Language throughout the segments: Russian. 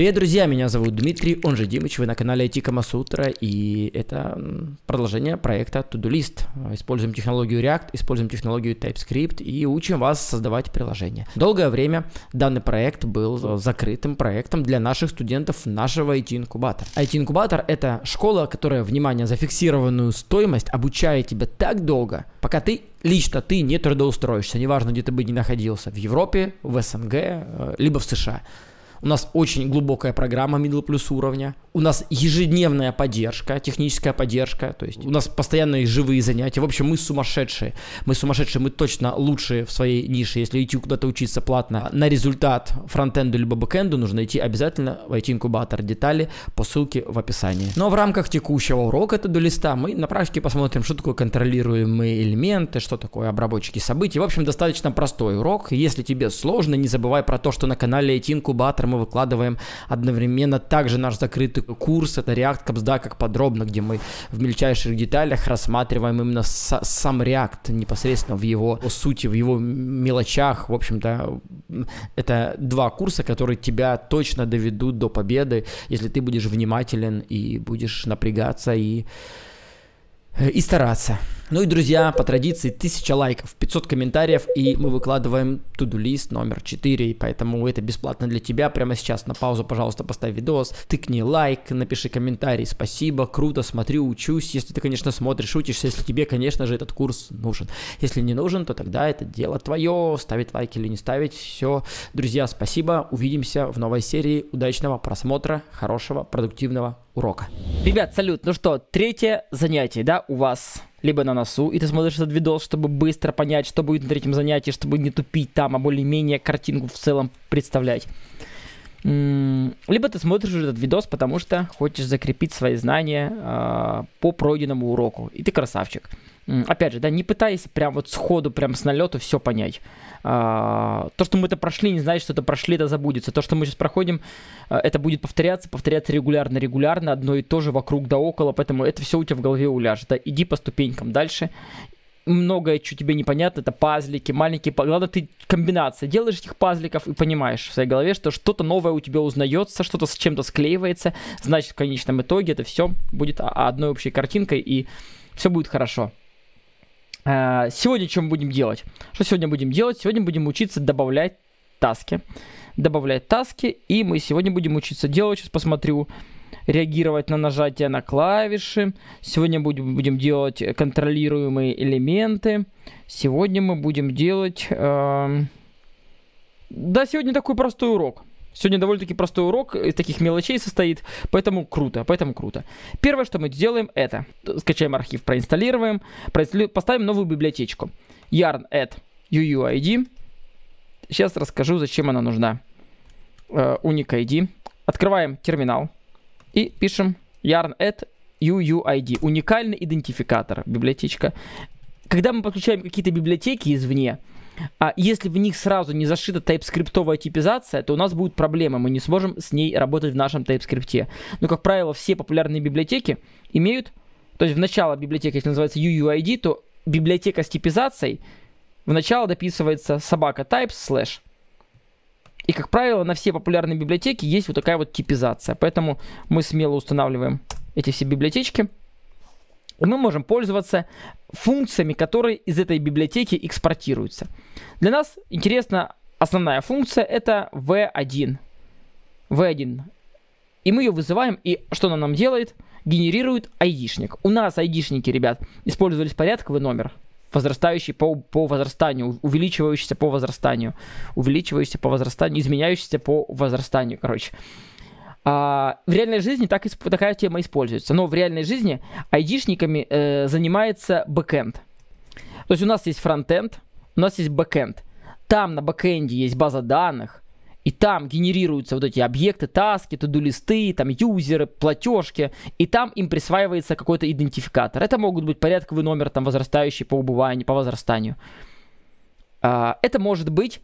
Привет, друзья, меня зовут Дмитрий, он же Димыч, вы на канале IT Камасутра, и это продолжение проекта Todoist. Используем технологию React, используем технологию TypeScript и учим вас создавать приложения. Долгое время данный проект был закрытым проектом для наших студентов нашего IT-инкубатора. IT-инкубатор – это школа, которая, внимание, зафиксированную стоимость обучает тебя так долго, пока ты лично ты не трудоустроишься, неважно, где ты бы ни находился, в Европе, в СНГ, э, либо в США. У нас очень глубокая программа middle плюс уровня у нас ежедневная поддержка, техническая поддержка, то есть у нас постоянные живые занятия. В общем, мы сумасшедшие. Мы сумасшедшие, мы точно лучшие в своей нише. Если идти куда-то учиться платно на результат фронтенду либо бэкенду, нужно идти обязательно в IT-инкубатор. Детали по ссылке в описании. Но в рамках текущего урока это до листа мы на практике посмотрим, что такое контролируемые элементы, что такое обработчики событий. В общем, достаточно простой урок. Если тебе сложно, не забывай про то, что на канале IT-инкубатор мы выкладываем одновременно также наш закрытый продукты курса, это React Кобзда как подробно, где мы в мельчайших деталях рассматриваем именно сам React непосредственно в его сути, в его мелочах. В общем-то, это два курса, которые тебя точно доведут до победы, если ты будешь внимателен и будешь напрягаться и, и стараться. Ну и, друзья, по традиции 1000 лайков, 500 комментариев, и мы выкладываем туду-лист номер 4, поэтому это бесплатно для тебя. Прямо сейчас на паузу, пожалуйста, поставь видос, тыкни лайк, напиши комментарий, спасибо, круто, смотрю, учусь, если ты, конечно, смотришь, учишься, если тебе, конечно же, этот курс нужен. Если не нужен, то тогда это дело твое, ставить лайк или не ставить, все. Друзья, спасибо, увидимся в новой серии, удачного просмотра, хорошего, продуктивного урока. Ребят, салют, ну что, третье занятие, да, у вас? либо на носу, и ты смотришь этот видос, чтобы быстро понять, что будет на третьем занятии, чтобы не тупить там, а более-менее картинку в целом представлять. Либо ты смотришь этот видос, потому что хочешь закрепить свои знания э, по пройденному уроку, и ты красавчик опять же, да, не пытаясь прям вот сходу, прям с налету все понять. А, то, что мы это прошли, не значит, что это прошли, это забудется. То, что мы сейчас проходим, э, это будет повторяться, повторяться регулярно, регулярно, одно и то же вокруг да около, поэтому это все у тебя в голове уляжет. Да, иди по ступенькам дальше, многое, что тебе непонятно, это пазлики, маленькие, главное, ты комбинация делаешь этих пазликов и понимаешь в своей голове, что что-то новое у тебя узнается, что-то с чем-то склеивается, значит, в конечном итоге это все будет а, одной общей картинкой, и все будет хорошо. Э, сегодня чем будем делать? Что сегодня будем делать? Сегодня будем учиться добавлять таски. Добавлять таски. И мы сегодня будем учиться делать. Сейчас посмотрю. Реагировать на нажатие на клавиши. Сегодня будем, будем делать контролируемые элементы. Сегодня мы будем делать... Э... Да, сегодня такой простой урок. Сегодня довольно-таки простой урок из таких мелочей состоит, поэтому круто, поэтому круто. Первое, что мы сделаем, это скачаем архив, проинсталлируем, проинсталли... поставим новую библиотечку. yarn add uuid. Сейчас расскажу, зачем она нужна. Uh, unique ID. Открываем терминал и пишем yarn add uuid. Уникальный идентификатор, библиотечка. Когда мы подключаем какие-то библиотеки извне, а если в них сразу не зашита TypeScript типизация, то у нас будут проблемы, мы не сможем с ней работать в нашем TypeScript. Но, ну, как правило, все популярные библиотеки имеют, то есть в начало библиотеки, если называется UUID, то библиотека с типизацией в начало дописывается собака types slash. И, как правило, на все популярные библиотеки есть вот такая вот типизация. Поэтому мы смело устанавливаем эти все библиотечки мы можем пользоваться функциями, которые из этой библиотеки экспортируются. Для нас интересна основная функция, это v1. v1. И мы ее вызываем, и что она нам делает? Генерирует айдишник. У нас айдишники, ребят, использовались порядковый номер, возрастающий по, по возрастанию, увеличивающийся по возрастанию, увеличивающийся по возрастанию, изменяющийся по возрастанию, короче. А, в реальной жизни так, такая тема используется. Но в реальной жизни айдишниками э, занимается бэкэнд. То есть у нас есть фронтенд, у нас есть бэкэнд. Там на бэкэнде есть база данных, и там генерируются вот эти объекты, таски, тудулисты, там юзеры, платежки, и там им присваивается какой-то идентификатор. Это могут быть порядковый номер, там возрастающий по убыванию, по возрастанию. А, это может быть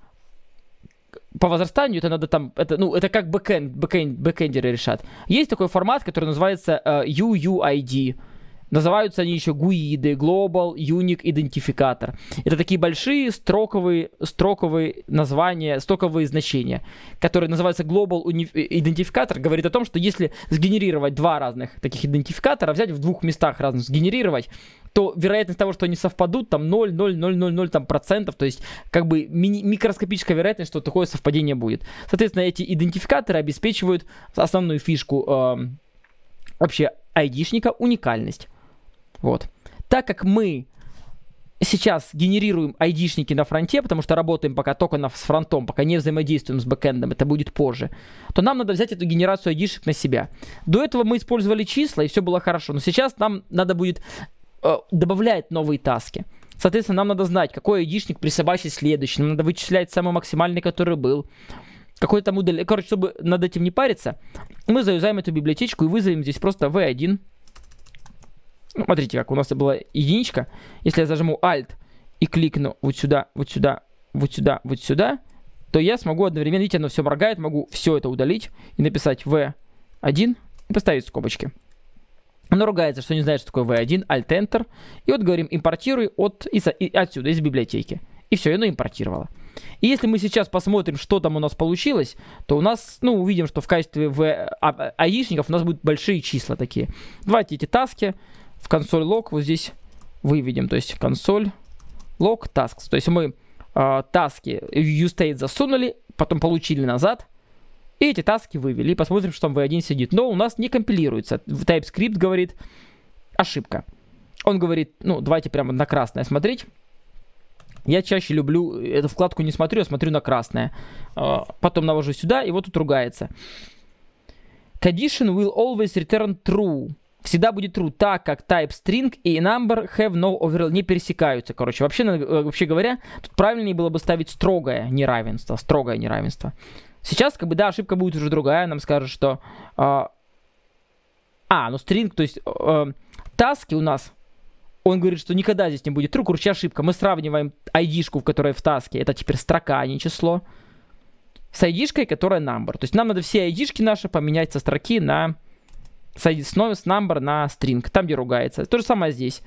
по возрастанию это надо там, это, ну, это как бэкэнд, бэкэнд, бэкэндеры решат. Есть такой формат, который называется э, UUID. Называются они еще GUID, Global Unique Identificator. Это такие большие строковые, строковые названия, строковые значения, которые называются Global Identificator. Говорит о том, что если сгенерировать два разных таких идентификатора, взять в двух местах разных, сгенерировать, то вероятность того, что они совпадут, там 0, 0, 0, 0, 0 там, процентов, то есть как бы ми- микроскопическая вероятность, что такое совпадение будет. Соответственно, эти идентификаторы обеспечивают основную фишку э, вообще айдишника уникальность. Вот. Так как мы сейчас генерируем айдишники на фронте, потому что работаем пока только на, с фронтом, пока не взаимодействуем с бэкэндом, это будет позже, то нам надо взять эту генерацию айдишек на себя. До этого мы использовали числа, и все было хорошо, но сейчас нам надо будет э, добавлять новые таски. Соответственно, нам надо знать, какой айдишник присобачить следующий, нам надо вычислять самый максимальный, который был. Какой там удаление. Короче, чтобы над этим не париться, мы заюзаем эту библиотечку и вызовем здесь просто v1 ну, смотрите, как у нас это была единичка. Если я зажму Alt и кликну вот сюда, вот сюда, вот сюда, вот сюда, то я смогу одновременно, видите, оно все моргает, могу все это удалить и написать V1 и поставить скобочки. Оно ругается, что не знает, что такое V1, Alt Enter. И вот говорим, импортируй от, из, и отсюда, из библиотеки. И все, и оно импортировало. И если мы сейчас посмотрим, что там у нас получилось, то у нас, ну, увидим, что в качестве в а, а, аишников у нас будут большие числа такие. Давайте эти таски в консоль лог вот здесь выведем, то есть консоль лог tasks. То есть мы а, таски таски useState засунули, потом получили назад, и эти таски вывели. И посмотрим, что там V1 сидит. Но у нас не компилируется. TypeScript говорит ошибка. Он говорит, ну, давайте прямо на красное смотреть. Я чаще люблю эту вкладку не смотрю, а смотрю на красное. А, потом навожу сюда, и вот тут ругается. Condition will always return true всегда будет true, так как type string и number have no overrel не пересекаются. Короче, вообще, э, вообще говоря, тут правильнее было бы ставить строгое неравенство, строгое неравенство. Сейчас, как бы, да, ошибка будет уже другая, нам скажут, что... Э, а, ну string, то есть э, таски у нас он говорит, что никогда здесь не будет true, короче, ошибка. Мы сравниваем ID-шку, которая в таске, это теперь строка, а не число, с ID-шкой, которая number. То есть нам надо все ID-шки наши поменять со строки на садится с number на string, там, где ругается. То же самое здесь.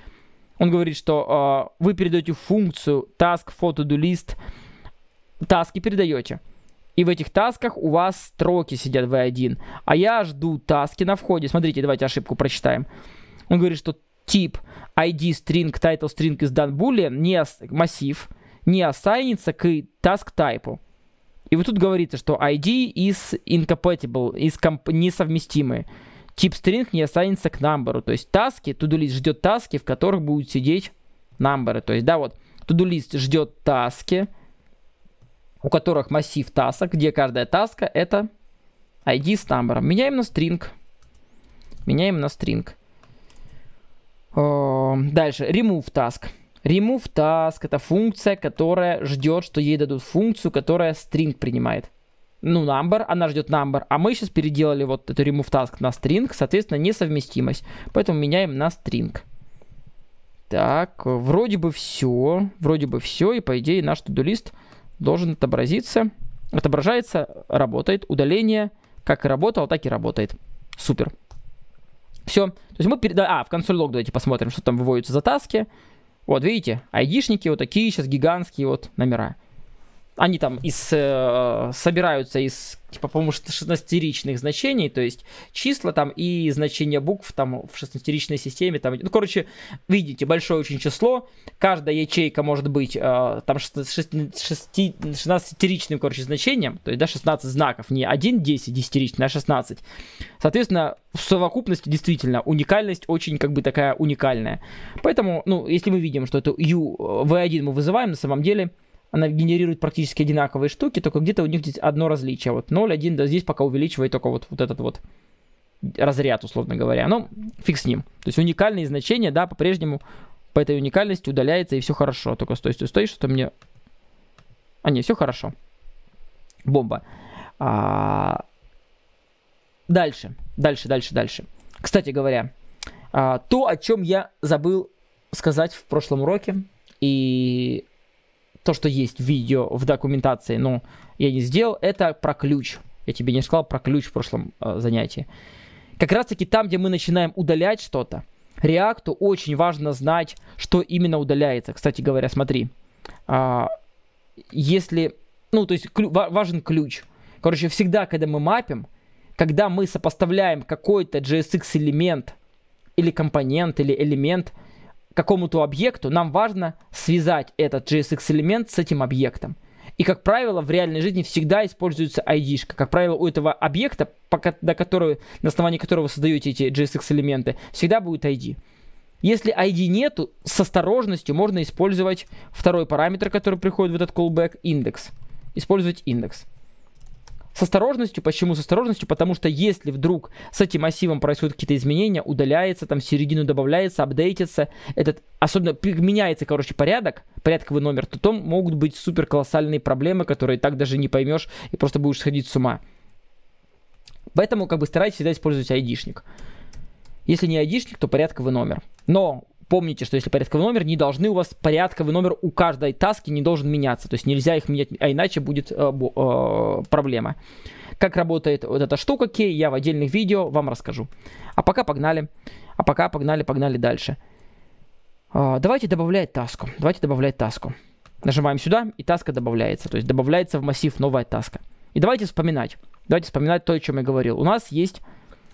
Он говорит, что э, вы передаете функцию task photo do list, таски передаете. И в этих тасках у вас строки сидят v1. А я жду таски на входе. Смотрите, давайте ошибку прочитаем. Он говорит, что тип ID string, title string из done boolean, не массив, не ассайнится к task type. И вот тут говорится, что ID is incompatible, is комп- несовместимые string не останется к number. То есть таски, тудулист ждет таски, в которых будут сидеть number. То есть, да, вот, тудулист ждет таски, у которых массив тасок, где каждая таска это ID с number. Меняем на string. Меняем на string. Э, дальше, remove task. Remove task это функция, которая ждет, что ей дадут функцию, которая string принимает ну, number, она ждет number, а мы сейчас переделали вот эту remove task на string, соответственно, несовместимость. Поэтому меняем на string. Так, вроде бы все, вроде бы все, и по идее наш тудулист должен отобразиться. Отображается, работает, удаление как и работал, так и работает. Супер. Все. То есть мы переда... А, в консоль лог давайте посмотрим, что там выводится за таски. Вот, видите, айдишники вот такие сейчас гигантские вот номера они там из, э, собираются из, типа, по-моему, шестнадцатеричных значений, то есть числа там и значения букв там в шестнадцатеричной системе. Там, ну, короче, видите, большое очень число, каждая ячейка может быть э, там шестнадцатеричным, короче, значением, то есть, да, 16 знаков, не 1, 10, 10 а 16. Соответственно, в совокупности действительно уникальность очень, как бы, такая уникальная. Поэтому, ну, если мы видим, что это U, V1 э, мы вызываем на самом деле, она генерирует практически одинаковые штуки, только где-то у них здесь одно различие. Вот 0,1, да здесь пока увеличивает только вот, вот этот вот разряд, условно говоря. Но ну, фиг с ним. То есть уникальные значения, да, по-прежнему по этой уникальности удаляется и все хорошо. Только стой, стой, стой, что то мне... А, не, все хорошо. Бомба. А... Дальше, дальше, дальше, дальше. Кстати говоря, а, то, о чем я забыл сказать в прошлом уроке, и то, что есть в видео, в документации, но ну, я не сделал, это про ключ. Я тебе не сказал про ключ в прошлом э, занятии. Как раз таки там, где мы начинаем удалять что-то, реакту очень важно знать, что именно удаляется. Кстати говоря, смотри, э, если, ну, то есть клю, важен ключ. Короче, всегда, когда мы мапим, когда мы сопоставляем какой-то JSX элемент или компонент или элемент – какому-то объекту, нам важно связать этот JSX-элемент с этим объектом. И, как правило, в реальной жизни всегда используется id -шка. Как правило, у этого объекта, до которого, на основании которого вы создаете эти JSX-элементы, всегда будет ID. Если ID нету, с осторожностью можно использовать второй параметр, который приходит в этот callback, индекс. Использовать индекс. С осторожностью. Почему с осторожностью? Потому что если вдруг с этим массивом происходят какие-то изменения, удаляется, там в середину добавляется, апдейтится, этот, особенно меняется, короче, порядок, порядковый номер, то там могут быть супер колоссальные проблемы, которые так даже не поймешь и просто будешь сходить с ума. Поэтому как бы старайтесь всегда использовать айдишник. Если не айдишник, то порядковый номер. Но помните, что если порядковый номер, не должны у вас порядковый номер у каждой таски не должен меняться. То есть нельзя их менять, а иначе будет э, э, проблема. Как работает вот эта штука кей, я в отдельных видео вам расскажу. А пока погнали. А пока погнали, погнали дальше. Э, давайте добавлять таску. Давайте добавлять таску. Нажимаем сюда, и таска добавляется. То есть добавляется в массив новая таска. И давайте вспоминать. Давайте вспоминать то, о чем я говорил. У нас есть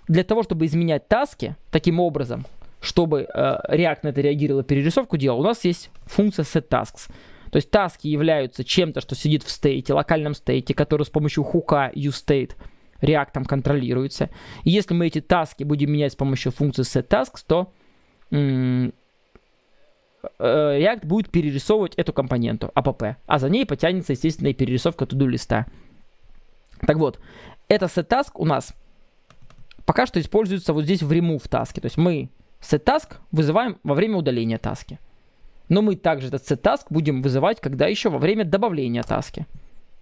для того, чтобы изменять таски таким образом, чтобы э, React на это реагировал и перерисовку делал, у нас есть функция setTasks. То есть таски являются чем-то, что сидит в стейте, локальном стейте, который с помощью хука useState React контролируется. И если мы эти таски будем менять с помощью функции setTasks, то э, React будет перерисовывать эту компоненту APP, а за ней потянется, естественно, и перерисовка туду листа. Так вот, это setTask у нас пока что используется вот здесь в remove таске. То есть мы setTask вызываем во время удаления таски. Но мы также этот setTask будем вызывать, когда еще во время добавления таски.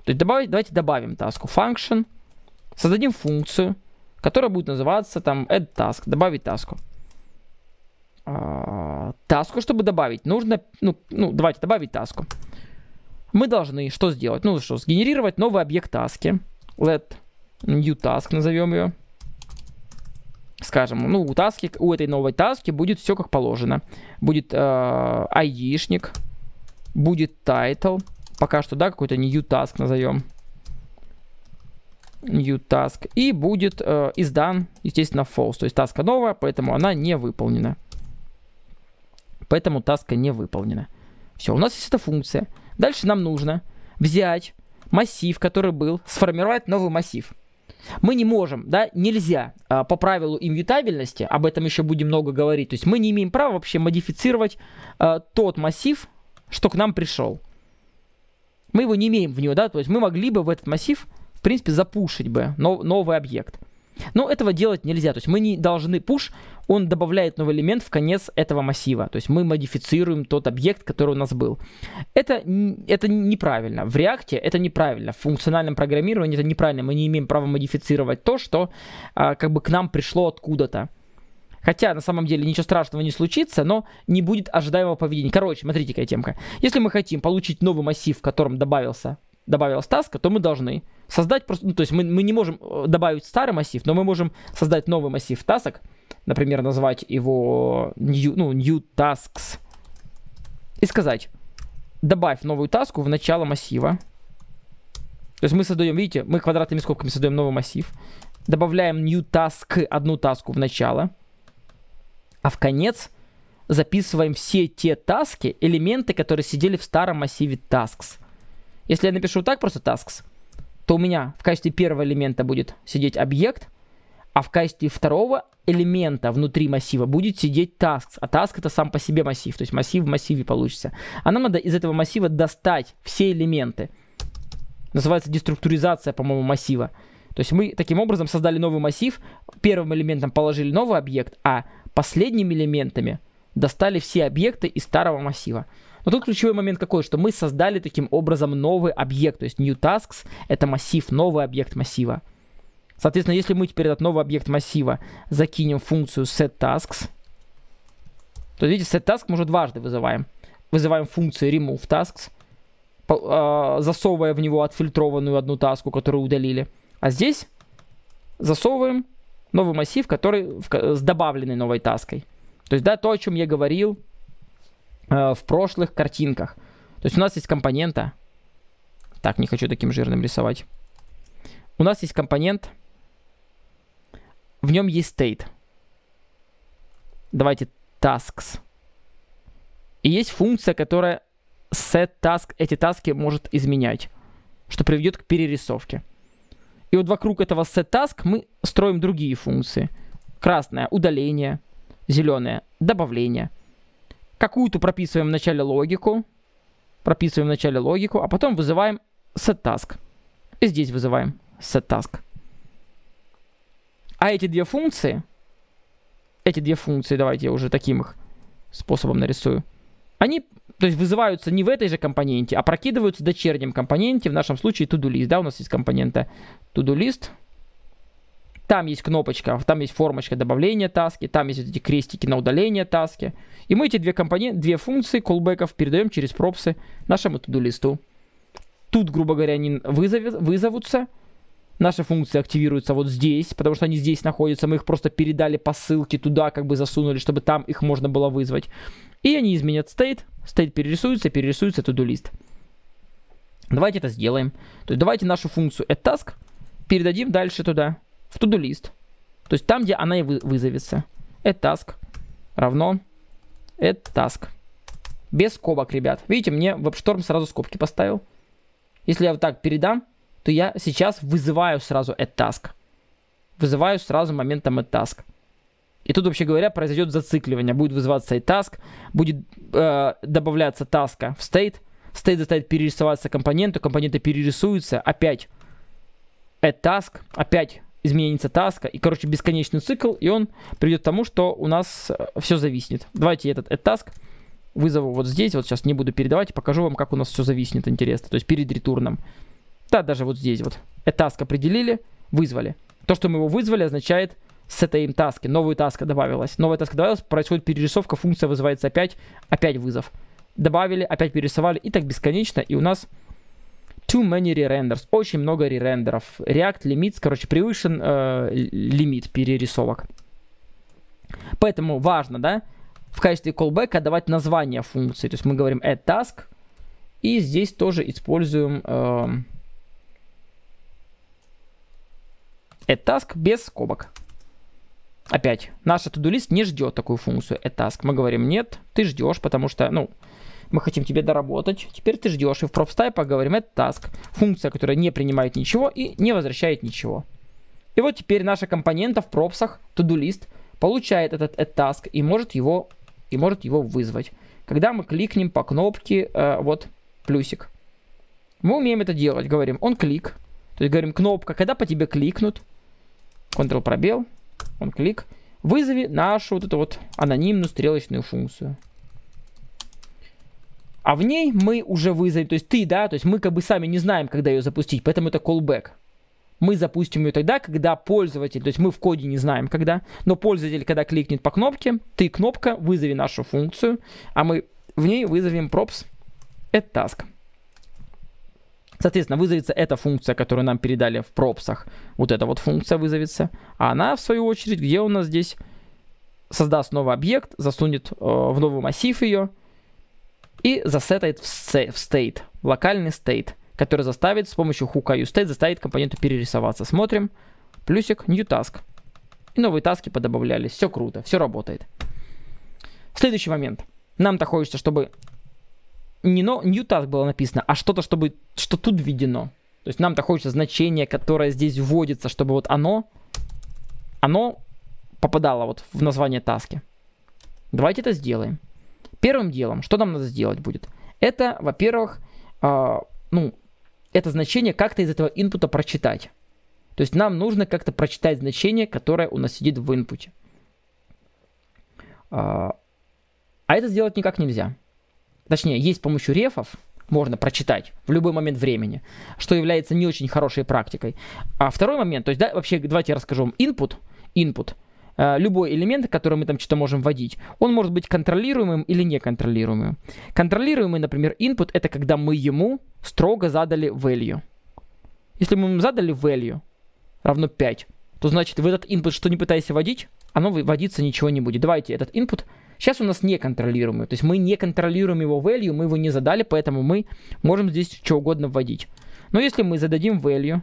То есть добавить, давайте добавим таску function, создадим функцию, которая будет называться там addTask, добавить таску. А, таску, чтобы добавить, нужно, ну, ну, давайте добавить таску. Мы должны что сделать? Ну что, сгенерировать новый объект таски. Let new task назовем ее скажем, ну, у, таски, у этой новой таски будет все как положено. Будет э, ID-шник, будет тайтл, пока что, да, какой-то new task назовем. New task. И будет э, издан, естественно, false. То есть таска новая, поэтому она не выполнена. Поэтому таска не выполнена. Все, у нас есть эта функция. Дальше нам нужно взять массив, который был, сформировать новый массив. Мы не можем, да, нельзя а, по правилу инвитабельности, об этом еще будем много говорить, то есть мы не имеем права вообще модифицировать а, тот массив, что к нам пришел. Мы его не имеем в него, да, то есть мы могли бы в этот массив, в принципе, запушить бы нов, новый объект. Но этого делать нельзя. То есть мы не должны push, он добавляет новый элемент в конец этого массива. То есть мы модифицируем тот объект, который у нас был. Это, это неправильно. В React это неправильно. В функциональном программировании это неправильно. Мы не имеем права модифицировать то, что а, как бы к нам пришло откуда-то. Хотя на самом деле ничего страшного не случится, но не будет ожидаемого поведения. Короче, смотрите какая темка. Если мы хотим получить новый массив, в котором добавился, добавилась таска, то мы должны Создать просто, ну, то есть мы, мы не можем э, добавить старый массив, но мы можем создать новый массив тасок, например, назвать его э, new, ну, new tasks и сказать, добавь новую таску в начало массива. То есть мы создаем, видите, мы квадратными скобками создаем новый массив, добавляем new task, одну таску в начало, а в конец записываем все те таски, элементы, которые сидели в старом массиве tasks. Если я напишу так просто tasks, то у меня в качестве первого элемента будет сидеть объект, а в качестве второго элемента внутри массива будет сидеть task. А task это сам по себе массив, то есть массив в массиве получится. А нам надо из этого массива достать все элементы. Называется деструктуризация, по-моему, массива. То есть мы таким образом создали новый массив, первым элементом положили новый объект, а последними элементами – достали все объекты из старого массива. Но тут ключевой момент какой, что мы создали таким образом новый объект, то есть new tasks это массив, новый объект массива. Соответственно, если мы теперь этот новый объект массива закинем в функцию setTasks, то видите, setTask мы уже дважды вызываем. Вызываем функцию removeTasks, а, засовывая в него отфильтрованную одну таску, которую удалили. А здесь засовываем новый массив, который с добавленной новой таской. То есть, да, то, о чем я говорил э, в прошлых картинках. То есть у нас есть компонента. Так, не хочу таким жирным рисовать. У нас есть компонент. В нем есть state. Давайте tasks. И есть функция, которая set task, эти таски может изменять, что приведет к перерисовке. И вот вокруг этого set task мы строим другие функции. Красное — удаление — зеленое, добавление. Какую-то прописываем в начале логику, прописываем в начале логику, а потом вызываем setTask. И здесь вызываем setTask. А эти две функции, эти две функции, давайте я уже таким их способом нарисую, они то есть вызываются не в этой же компоненте, а прокидываются в дочернем компоненте, в нашем случае to-do list. Да, у нас есть компонента to-do list, там есть кнопочка, там есть формочка добавления таски, там есть вот эти крестики на удаление таски. И мы эти две, компоненты, две функции колбеков передаем через пропсы нашему туду-листу. Тут, грубо говоря, они вызовет, вызовутся. Наши функции активируются вот здесь, потому что они здесь находятся. Мы их просто передали по ссылке туда, как бы засунули, чтобы там их можно было вызвать. И они изменят стейт. Стейт перерисуется, перерисуется туду-лист. Давайте это сделаем. То есть давайте нашу функцию addTask передадим дальше туда в to-do list. То есть там, где она и вызовется. Add task равно add task. Без скобок, ребят. Видите, мне WebStorm сразу скобки поставил. Если я вот так передам, то я сейчас вызываю сразу add task. Вызываю сразу моментом add task. И тут, вообще говоря, произойдет зацикливание. Будет вызываться и task, будет э, добавляться таска в state. State заставит перерисоваться компоненту, компоненты перерисуются. Опять add task, опять изменится таска. И, короче, бесконечный цикл, и он приведет к тому, что у нас э, все зависнет. Давайте этот, этот вызову вот здесь, вот сейчас не буду передавать, покажу вам, как у нас все зависнет, интересно, то есть перед ретурном. Да, даже вот здесь вот. Этаск определили, вызвали. То, что мы его вызвали, означает с этой им таски. Новую таска добавилась. Новая таска добавилась, происходит перерисовка, функция вызывается опять, опять вызов. Добавили, опять перерисовали, и так бесконечно, и у нас Too many re-renders. Очень много ререндеров. React лимит, короче, превышен э, лимит перерисовок. Поэтому важно, да, в качестве callback давать название функции. То есть мы говорим add task. И здесь тоже используем э, add task без скобок. Опять, наша to-do list не ждет такую функцию add task. Мы говорим нет, ты ждешь, потому что, ну, мы хотим тебе доработать. Теперь ты ждешь, и в props type говорим это task, функция, которая не принимает ничего и не возвращает ничего. И вот теперь наша компонента в пропсах, to-do list, получает этот add task и может его, и может его вызвать. Когда мы кликнем по кнопке, э, вот, плюсик. Мы умеем это делать, говорим, он клик. То есть говорим, кнопка, когда по тебе кликнут, Ctrl пробел, он клик, вызови нашу вот эту вот анонимную стрелочную функцию а в ней мы уже вызовем, то есть ты, да, то есть мы как бы сами не знаем, когда ее запустить, поэтому это callback. Мы запустим ее тогда, когда пользователь, то есть мы в коде не знаем когда, но пользователь, когда кликнет по кнопке, ты кнопка, вызови нашу функцию, а мы в ней вызовем props at task. Соответственно, вызовется эта функция, которую нам передали в пропсах. Вот эта вот функция вызовется. А она, в свою очередь, где у нас здесь создаст новый объект, засунет э, в новый массив ее, и засетает в state, в локальный state, который заставит с помощью хука useState заставит компоненту перерисоваться. Смотрим. Плюсик, new task. И новые таски подобавлялись. Все круто, все работает. Следующий момент. Нам-то хочется, чтобы не но new task было написано, а что-то, чтобы что тут введено. То есть нам-то хочется значение, которое здесь вводится, чтобы вот оно, оно попадало вот в название таски. Давайте это сделаем. Первым делом, что нам надо сделать будет? Это, во-первых, э, ну, это значение как-то из этого инпута прочитать. То есть нам нужно как-то прочитать значение, которое у нас сидит в инпуте. А, а это сделать никак нельзя. Точнее, есть с помощью рефов, можно прочитать в любой момент времени, что является не очень хорошей практикой. А второй момент, то есть, да, вообще, давайте я расскажу вам input. Input Э, любой элемент, который мы там что-то можем вводить, он может быть контролируемым или неконтролируемым. Контролируемый, например, input — это когда мы ему строго задали value. Если мы ему задали value равно 5, то значит в этот input, что не пытайся вводить, оно вводиться ничего не будет. Давайте этот input сейчас у нас неконтролируемый. То есть мы не контролируем его value, мы его не задали, поэтому мы можем здесь что угодно вводить. Но если мы зададим value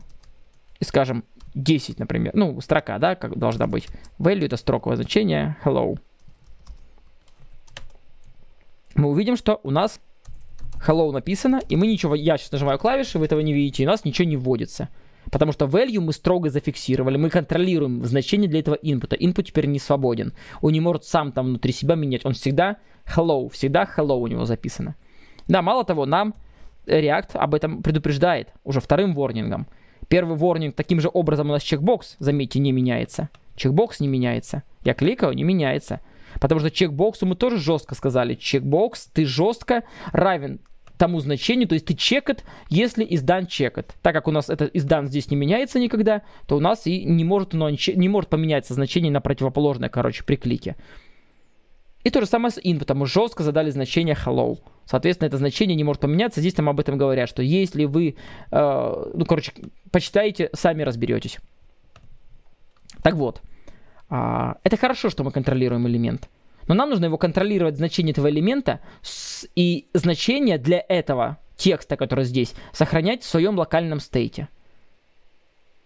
и скажем 10, например. Ну, строка, да, как должна быть. Value это строковое значение hello. Мы увидим, что у нас hello написано, и мы ничего, я сейчас нажимаю клавиши, вы этого не видите, и у нас ничего не вводится. Потому что value мы строго зафиксировали, мы контролируем значение для этого input. Input теперь не свободен. Он не может сам там внутри себя менять. Он всегда hello, всегда hello у него записано. Да, мало того, нам React об этом предупреждает уже вторым ворнингом. Первый warning таким же образом у нас чекбокс, заметьте, не меняется. Чекбокс не меняется. Я кликаю, не меняется. Потому что чекбоксу мы тоже жестко сказали. Чекбокс, ты жестко равен тому значению, то есть ты чекат, если издан чекат. Так как у нас этот издан здесь не меняется никогда, то у нас и не может, оно, не может поменяться значение на противоположное, короче, при клике. И то же самое с in, потому что жестко задали значение hello. Соответственно, это значение не может поменяться. Здесь там об этом говорят, что если вы, э, ну, короче, почитаете, сами разберетесь. Так вот, э, это хорошо, что мы контролируем элемент. Но нам нужно его контролировать, значение этого элемента, с, и значение для этого текста, который здесь, сохранять в своем локальном стейте.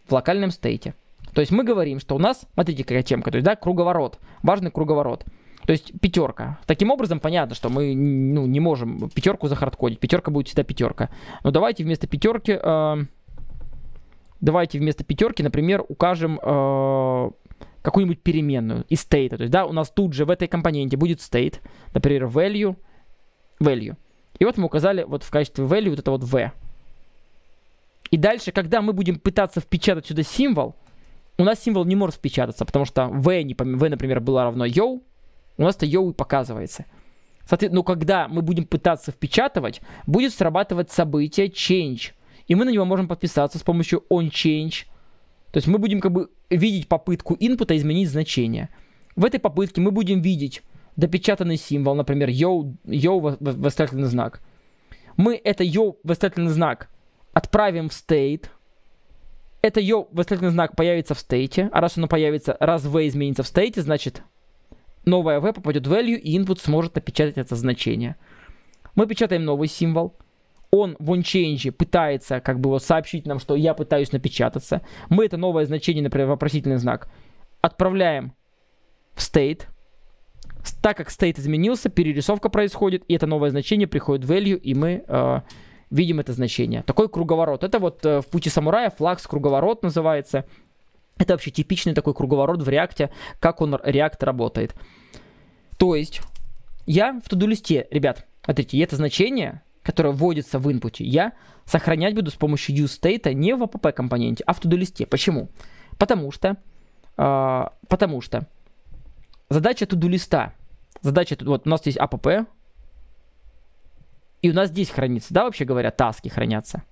В локальном стейте. То есть мы говорим, что у нас, смотрите, какая темка, то есть, да, круговорот, важный круговорот. То есть пятерка. Таким образом, понятно, что мы ну, не можем пятерку захардкодить. Пятерка будет всегда пятерка. Но давайте вместо пятерки... Э, давайте вместо пятерки, например, укажем... Э, какую-нибудь переменную из state. То есть, да, у нас тут же в этой компоненте будет state, например, value, value. И вот мы указали вот в качестве value вот это вот v. И дальше, когда мы будем пытаться впечатать сюда символ, у нас символ не может впечататься, потому что v, не, v например, было равно yo, у нас-то йоу показывается. Соответственно, ну, когда мы будем пытаться впечатывать, будет срабатывать событие change. И мы на него можем подписаться с помощью onChange. То есть мы будем как бы видеть попытку инпута изменить значение. В этой попытке мы будем видеть допечатанный символ, например, yo, yo восклицательный знак. Мы это yo восклицательный знак отправим в state. Это yo восклицательный знак появится в стейте. А раз оно появится, раз v изменится в стейте, значит новая v попадет в value, и input сможет напечатать это значение. Мы печатаем новый символ. Он в onChange пытается как бы сообщить нам, что я пытаюсь напечататься. Мы это новое значение, например, вопросительный знак, отправляем в state. Так как state изменился, перерисовка происходит, и это новое значение приходит в value, и мы э, видим это значение. Такой круговорот. Это вот э, в пути самурая флаг с круговорот называется. Это вообще типичный такой круговорот в реакте, как он реакт работает. То есть, я в туду-листе, ребят, смотрите, это значение, которое вводится в инпуте, я сохранять буду с помощью useState не в app-компоненте, а в туду-листе. Почему? Потому что, э, потому что задача туду-листа, задача, вот у нас есть app, и у нас здесь хранится, да, вообще говоря, таски хранятся.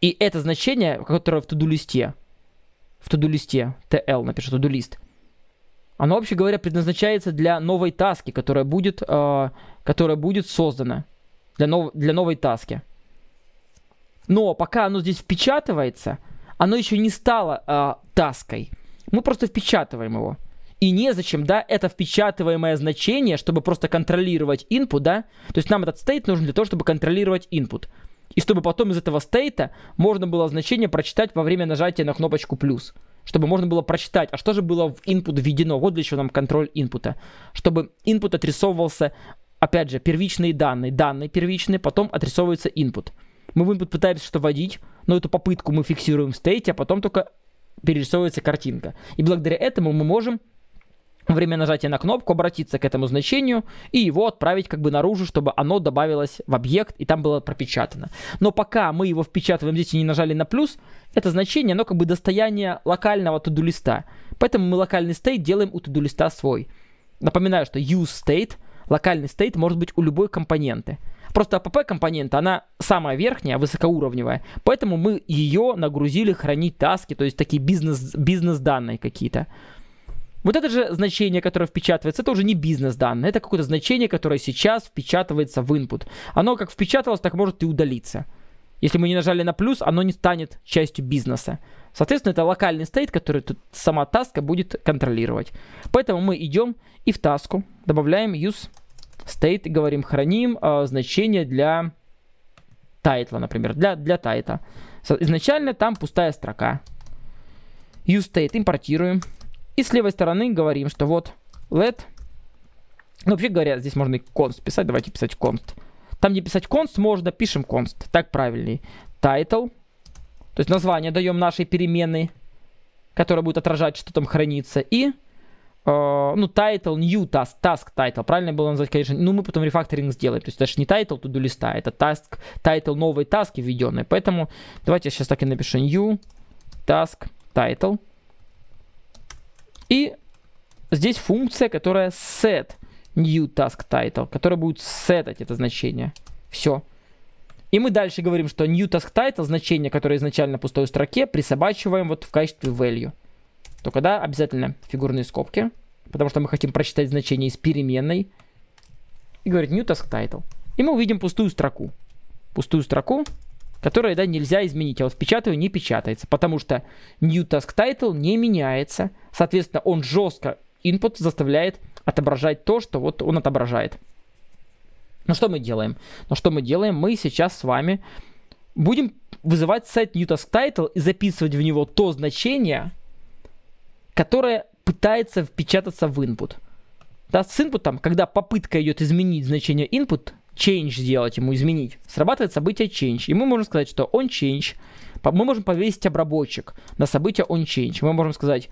И это значение, которое в туду-листе, в туду-листе, TL, напиши туду-лист, оно, вообще говоря, предназначается для новой таски, которая будет, э, которая будет создана. Для, нов, для новой таски. Но пока оно здесь впечатывается, оно еще не стало э, таской. Мы просто впечатываем его. И незачем, да, это впечатываемое значение, чтобы просто контролировать input, да. То есть нам этот state нужен для того, чтобы контролировать input. И чтобы потом из этого стейта можно было значение прочитать во время нажатия на кнопочку плюс. Чтобы можно было прочитать, а что же было в input введено. Вот для чего нам контроль инпута. Чтобы input отрисовывался, опять же, первичные данные. Данные первичные, потом отрисовывается input. Мы в input пытаемся что вводить, но эту попытку мы фиксируем в стейте, а потом только перерисовывается картинка. И благодаря этому мы можем время нажатия на кнопку обратиться к этому значению и его отправить как бы наружу, чтобы оно добавилось в объект и там было пропечатано. Но пока мы его впечатываем здесь и не нажали на плюс, это значение, оно как бы достояние локального туду листа. Поэтому мы локальный стейт делаем у туду листа свой. Напоминаю, что use state, локальный стейт может быть у любой компоненты. Просто app компонента, она самая верхняя, высокоуровневая, поэтому мы ее нагрузили хранить таски, то есть такие бизнес, бизнес-данные какие-то. Вот это же значение, которое впечатывается, это уже не бизнес-данные, это какое-то значение, которое сейчас впечатывается в input. Оно как впечаталось, так может и удалиться. Если мы не нажали на плюс, оно не станет частью бизнеса. Соответственно, это локальный стейт, который тут сама таска будет контролировать. Поэтому мы идем и в таску добавляем use state, говорим храним э, значение для тайтла, например, для, для тайта. Изначально там пустая строка. Use state импортируем и с левой стороны говорим, что вот let... Ну, вообще говоря, здесь можно и const писать. Давайте писать const. Там, где писать const, можно пишем const. Так правильней. Title. То есть название даем нашей переменной, которая будет отражать, что там хранится. И Uh, ну, title, new task, task title, правильно было назвать, конечно, ну, мы потом рефакторинг сделаем, то есть даже не title туду листа, это task, title новой таски введенной, поэтому давайте я сейчас так и напишу new task title, и здесь функция, которая set new task title, которая будет сетать это значение. Все. И мы дальше говорим, что new task title, значение, которое изначально в пустой строке, присобачиваем вот в качестве value. Только да, обязательно фигурные скобки, потому что мы хотим прочитать значение из переменной. И говорит new task title. И мы увидим пустую строку. Пустую строку которые, да, нельзя изменить. Я а вот печатаю, не печатается, потому что new task title не меняется. Соответственно, он жестко input заставляет отображать то, что вот он отображает. Ну что мы делаем? Ну что мы делаем? Мы сейчас с вами будем вызывать сайт new task title и записывать в него то значение, которое пытается впечататься в input. Да, с input, когда попытка идет изменить значение input, change сделать ему, изменить. Срабатывает событие change, и мы можем сказать, что он change. Мы можем повесить обработчик на событие он change. Мы можем сказать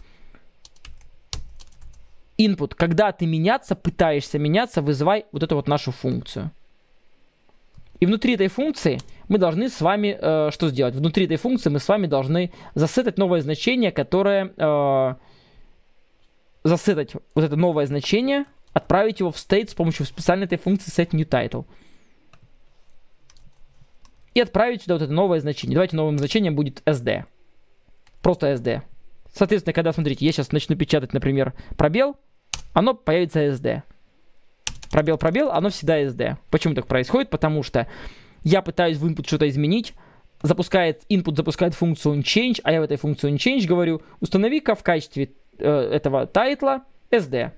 input, когда ты меняться, пытаешься меняться, вызывай вот эту вот нашу функцию. И внутри этой функции мы должны с вами э, что сделать? Внутри этой функции мы с вами должны засетать новое значение, которое... Э, засетать вот это новое значение, отправить его в state с помощью специальной этой функции setNewTitle. И отправить сюда вот это новое значение. Давайте новым значением будет sd. Просто sd. Соответственно, когда, смотрите, я сейчас начну печатать, например, пробел, оно появится sd. Пробел, пробел, оно всегда sd. Почему так происходит? Потому что я пытаюсь в input что-то изменить, запускает input, запускает функцию onChange, а я в этой функции onChange говорю, установи-ка в качестве э, этого тайтла sd.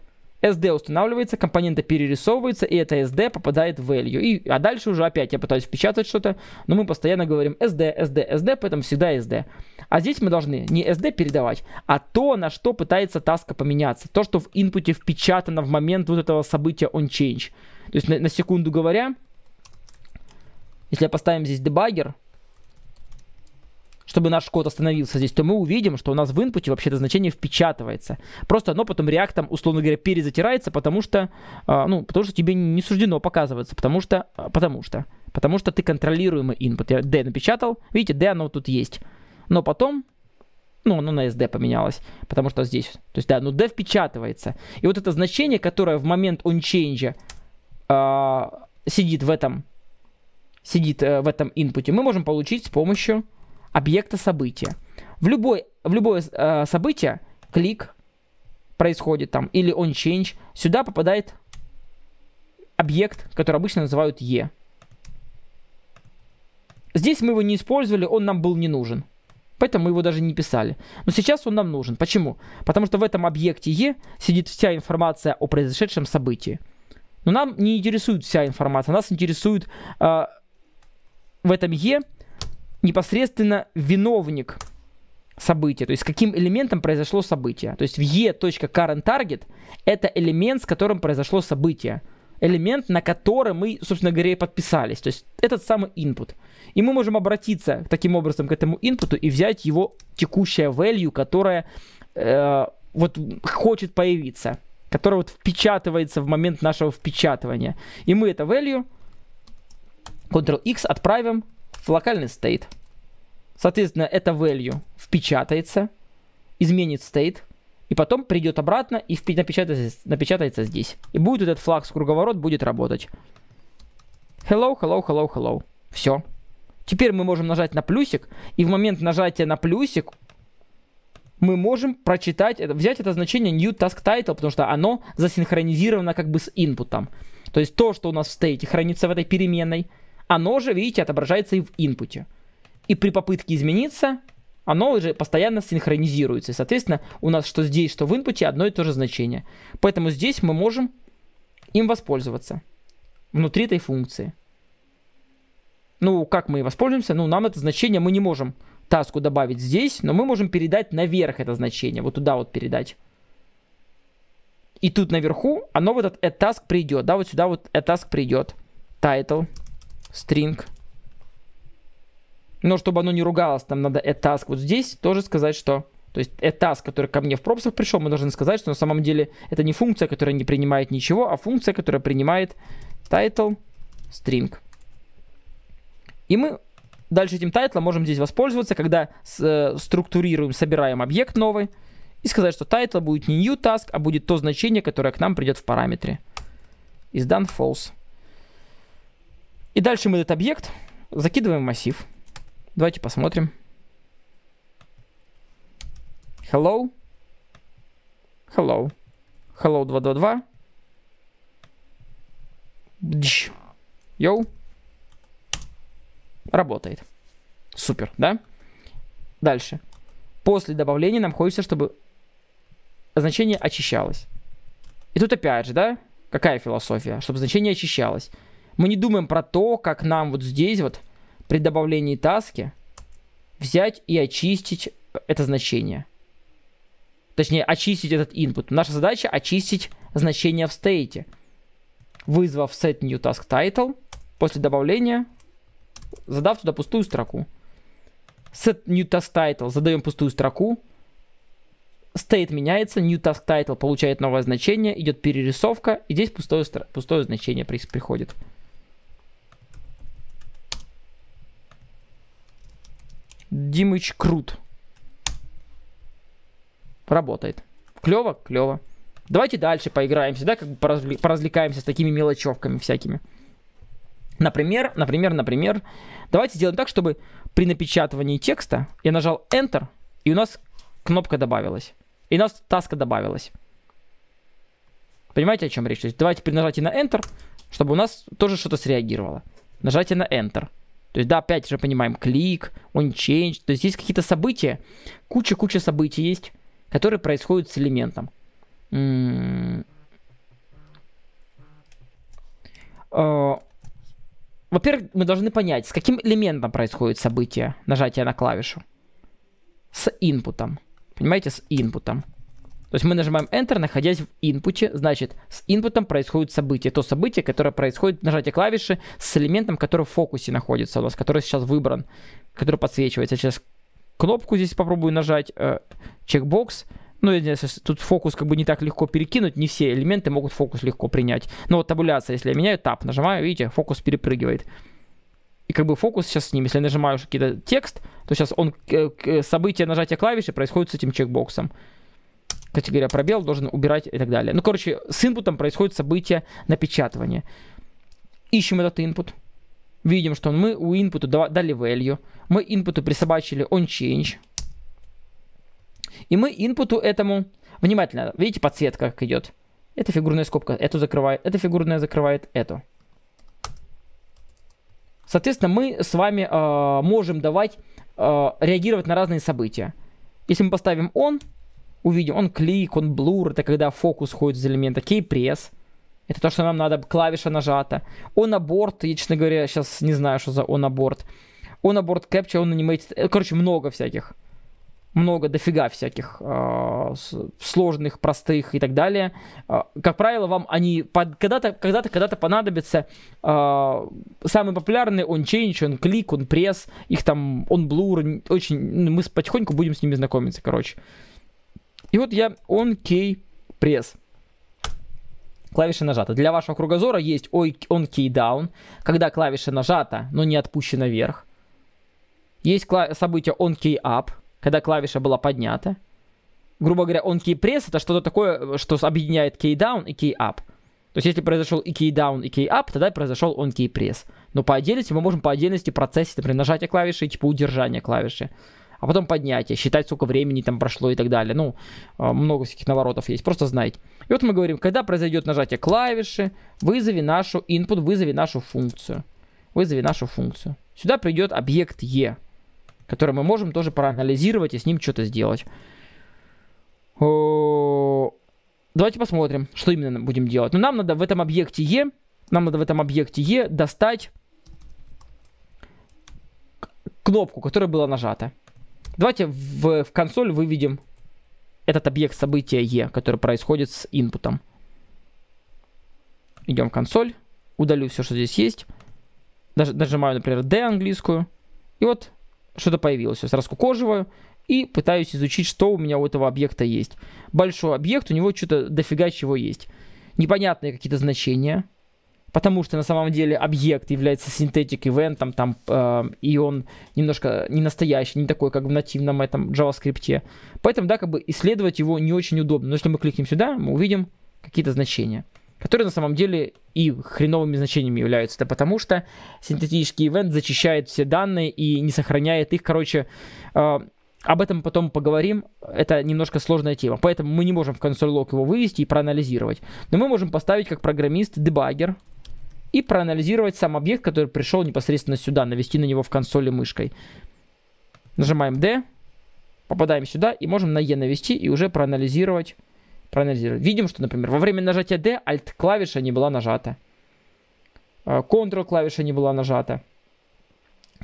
SD устанавливается, компоненты перерисовываются, и это SD попадает в value. И, а дальше уже опять я пытаюсь впечатать что-то, но мы постоянно говорим SD, SD, SD, поэтому всегда SD. А здесь мы должны не SD передавать, а то, на что пытается таска поменяться. То, что в инпуте впечатано в момент вот этого события on change. То есть на, на секунду говоря, если поставим здесь дебагер, чтобы наш код остановился здесь, то мы увидим, что у нас в инпуте вообще это значение впечатывается. Просто оно потом реактом, условно говоря, перезатирается, потому что, а, ну, потому что тебе не суждено показываться, потому что, а, потому что, потому что ты контролируемый input. Я D напечатал, видите, D оно тут есть. Но потом ну, оно на SD поменялось, потому что здесь, то есть, да, но ну, D впечатывается. И вот это значение, которое в момент onChange э, а, сидит в этом, сидит э, в этом инпуте, мы можем получить с помощью объекта события. В, любой, в любое э, событие клик происходит там, или on change, сюда попадает объект, который обычно называют E. Здесь мы его не использовали, он нам был не нужен. Поэтому мы его даже не писали. Но сейчас он нам нужен. Почему? Потому что в этом объекте E сидит вся информация о произошедшем событии. Но нам не интересует вся информация, нас интересует э, в этом e непосредственно виновник события, то есть каким элементом произошло событие. То есть в e.currentTarget это элемент, с которым произошло событие. Элемент, на который мы, собственно говоря, и подписались. То есть этот самый input. И мы можем обратиться таким образом к этому input и взять его текущая value, которая э, вот хочет появиться, которая вот впечатывается в момент нашего впечатывания. И мы это value Ctrl-X отправим локальный state. Соответственно, это value впечатается, изменит state, и потом придет обратно и напечатается, напечатается здесь. И будет этот флаг с круговорот, будет работать. Hello, hello, hello, hello. Все. Теперь мы можем нажать на плюсик, и в момент нажатия на плюсик мы можем прочитать, взять это значение new task title, потому что оно засинхронизировано как бы с input. То есть то, что у нас в стейте хранится в этой переменной, оно же, видите, отображается и в инпуте. И при попытке измениться, оно уже постоянно синхронизируется. И, соответственно, у нас что здесь, что в инпуте одно и то же значение. Поэтому здесь мы можем им воспользоваться внутри этой функции. Ну, как мы воспользуемся? Ну, нам это значение мы не можем таску добавить здесь, но мы можем передать наверх это значение, вот туда вот передать. И тут наверху оно в этот add task придет, да, вот сюда вот add task придет, title string. Но чтобы оно не ругалось, нам надо etask вот здесь тоже сказать, что... То есть etask, который ко мне в пропсах пришел, мы должны сказать, что на самом деле это не функция, которая не принимает ничего, а функция, которая принимает title string. И мы дальше этим тайтлом можем здесь воспользоваться, когда э, структурируем, собираем объект новый, и сказать, что тайтл будет не new task, а будет то значение, которое к нам придет в параметре. Is done false. И дальше мы этот объект закидываем в массив. Давайте посмотрим. Hello. Hello. Hello 222. Дж. Йоу. Работает. Супер, да? Дальше. После добавления нам хочется, чтобы значение очищалось. И тут опять же, да? Какая философия? Чтобы значение очищалось. Мы не думаем про то, как нам вот здесь вот при добавлении таски взять и очистить это значение. Точнее, очистить этот input. Наша задача очистить значение в стейте. Вызвав set new task title, после добавления задав туда пустую строку. Set new task title, задаем пустую строку. State меняется, new task title получает новое значение, идет перерисовка, и здесь пустое, пустое значение приходит. Димыч крут. Работает. Клево? Клево. Давайте дальше поиграемся, да, как бы поразвли- поразвлекаемся с такими мелочевками всякими. Например, например, например, давайте сделаем так, чтобы при напечатывании текста я нажал Enter, и у нас кнопка добавилась. И у нас таска добавилась. Понимаете, о чем речь? То есть давайте при нажатии на Enter, чтобы у нас тоже что-то среагировало. Нажатие на Enter. То есть, да, опять же понимаем, клик, он change. То есть, есть какие-то события, куча-куча событий есть, которые происходят с элементом. М-м-м. Э, во-первых, мы должны понять, с каким элементом происходит событие нажатия на клавишу. С инпутом. Понимаете, с инпутом. То есть мы нажимаем Enter, находясь в инпуте, значит, с инпутом происходит событие. То событие, которое происходит, нажатие клавиши с элементом, который в фокусе находится у нас, который сейчас выбран, который подсвечивается. Сейчас кнопку здесь попробую нажать, э, чекбокс. Ну, если тут фокус как бы не так легко перекинуть, не все элементы могут фокус легко принять. Но вот табуляция, если я меняю тап, нажимаю, видите, фокус перепрыгивает. И как бы фокус сейчас с ним. Если я нажимаю какие-то текст, то сейчас он, событие нажатия клавиши происходит с этим чекбоксом кстати говоря, а пробел должен убирать и так далее. Ну, короче, с инпутом происходит событие напечатывания. Ищем этот input. Видим, что мы у input дали value. Мы input присобачили onChange. И мы input этому... Внимательно, видите, подсветка как идет. Это фигурная скобка, эту закрывает, эта фигурная закрывает эту. Соответственно, мы с вами э, можем давать, э, реагировать на разные события. Если мы поставим он, увидим. Он клик, он блур, это когда фокус ходит из элемента. Кейпресс. Это то, что нам надо, клавиша нажата. Он аборт, я, честно говоря, сейчас не знаю, что за он аборт. Он аборт кэпча, он анимейтит. Э, короче, много всяких. Много, дофига всяких э, сложных, простых и так далее. Э, как правило, вам они когда-то, когда-то, когда-то понадобятся. Э, а, самые популярные он change, он клик, он пресс, их там он blur. Очень, ну, мы потихоньку будем с ними знакомиться, короче. И вот я on key press. Клавиша нажата. Для вашего кругозора есть on key down, когда клавиша нажата, но не отпущена вверх. Есть событие on key up, когда клавиша была поднята. Грубо говоря, on key press это что-то такое, что объединяет key down и key up. То есть, если произошел и key down, и key up, тогда произошел on key press. Но по отдельности мы можем по отдельности процессить, например, нажатие клавиши и типа удержание клавиши а потом поднятие, считать, сколько времени там прошло и так далее. Ну, а, много всяких наворотов есть, просто знайте. И вот мы говорим, когда произойдет нажатие клавиши, вызови нашу input, вызови нашу функцию. Вызови нашу функцию. Сюда придет объект E, который мы можем тоже проанализировать и с ним что-то сделать. Давайте посмотрим, что именно будем делать. Но ну, нам надо в этом объекте E, нам надо в этом объекте E достать кнопку, которая была нажата. Давайте в, в консоль выведем этот объект события E, который происходит с инпутом. Идем в консоль, удалю все, что здесь есть. Даже, нажимаю, например, D английскую. И вот что-то появилось. Сейчас раскукоживаю и пытаюсь изучить, что у меня у этого объекта есть. Большой объект, у него что-то дофига чего есть. Непонятные какие-то значения потому что на самом деле объект является синтетик ивентом там э, и он немножко не настоящий, не такой, как в нативном этом JavaScript. Поэтому, да, как бы исследовать его не очень удобно. Но если мы кликнем сюда, мы увидим какие-то значения, которые на самом деле и хреновыми значениями являются. Это потому что синтетический ивент зачищает все данные и не сохраняет их. Короче, э, об этом потом поговорим, это немножко сложная тема, поэтому мы не можем в консоль лог его вывести и проанализировать. Но мы можем поставить как программист дебагер, и проанализировать сам объект, который пришел непосредственно сюда, навести на него в консоли мышкой. Нажимаем D, попадаем сюда и можем на E навести и уже проанализировать. проанализировать. Видим, что, например, во время нажатия D Alt-клавиша не была нажата. Э, Ctrl-клавиша не была нажата.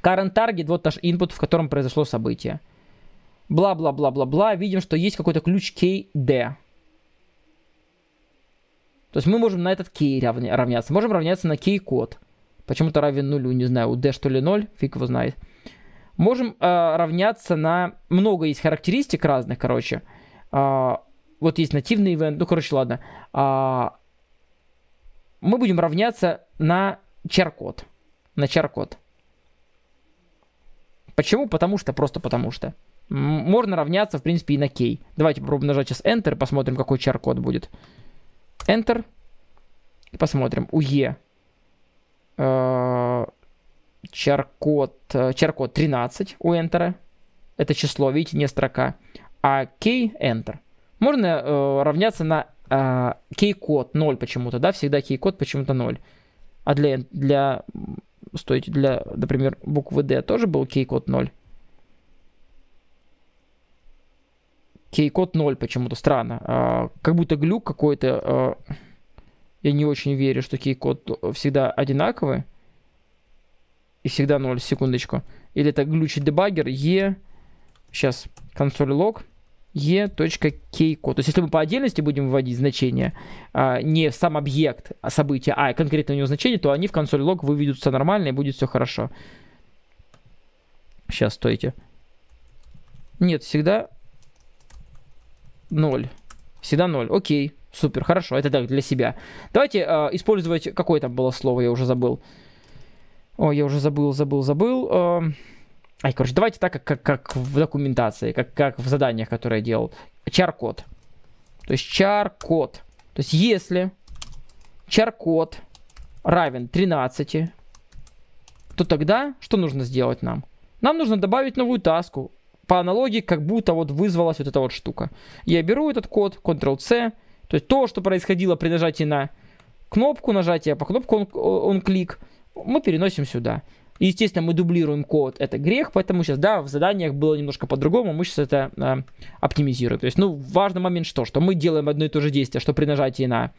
Current target, вот наш input, в котором произошло событие. Бла-бла-бла-бла-бла. Видим, что есть какой-то ключ KD. То есть мы можем на этот кей равняться. Можем равняться на кей-код. Почему-то равен нулю, не знаю, у d что ли 0, фиг его знает. Можем э, равняться на... Много есть характеристик разных, короче. А, вот есть нативный ивент, ну, короче, ладно. А, мы будем равняться на чар-код. На чар-код. Почему? Потому что, просто потому что. Можно равняться, в принципе, и на кей. Давайте попробуем нажать сейчас Enter, посмотрим, какой чар-код будет. Enter. посмотрим. У Е. Э, чаркод, э, чаркод 13 у Enter. Это число, видите, не строка. А K Enter. Можно э, равняться на э, K-код 0 почему-то, да? Всегда K-код почему-то 0. А для, для, стойте, для, например, буквы D тоже был K-код 0. Кейкод код 0 почему-то, странно. А, как будто глюк какой-то. А, я не очень верю, что кейкод всегда одинаковый. И всегда 0, секундочку. Или это глючит дебаггер. Е. Сейчас, консоль лог. E.key-код. То есть, если мы по отдельности будем выводить значение, а, не сам объект а событие, а конкретно у него значение, то они в консоль лог выведутся нормально и будет все хорошо. Сейчас, стойте. Нет, всегда 0. Всегда 0. Окей. Супер, хорошо, это так, для себя. Давайте э, использовать... Какое там было слово, я уже забыл. О, я уже забыл, забыл, забыл. Э, ай, короче, давайте так, как, как, как в документации, как, как в заданиях, которые я делал. Чар-код. То есть чар-код. То есть если чар-код равен 13, то тогда что нужно сделать нам? Нам нужно добавить новую таску по аналогии, как будто вот вызвалась вот эта вот штука. Я беру этот код, Ctrl-C, то есть то, что происходило при нажатии на кнопку, нажатие по кнопку, он, он клик, мы переносим сюда. естественно, мы дублируем код, это грех, поэтому сейчас, да, в заданиях было немножко по-другому, мы сейчас это э, оптимизируем. То есть, ну, важный момент что? Что мы делаем одно и то же действие, что при нажатии на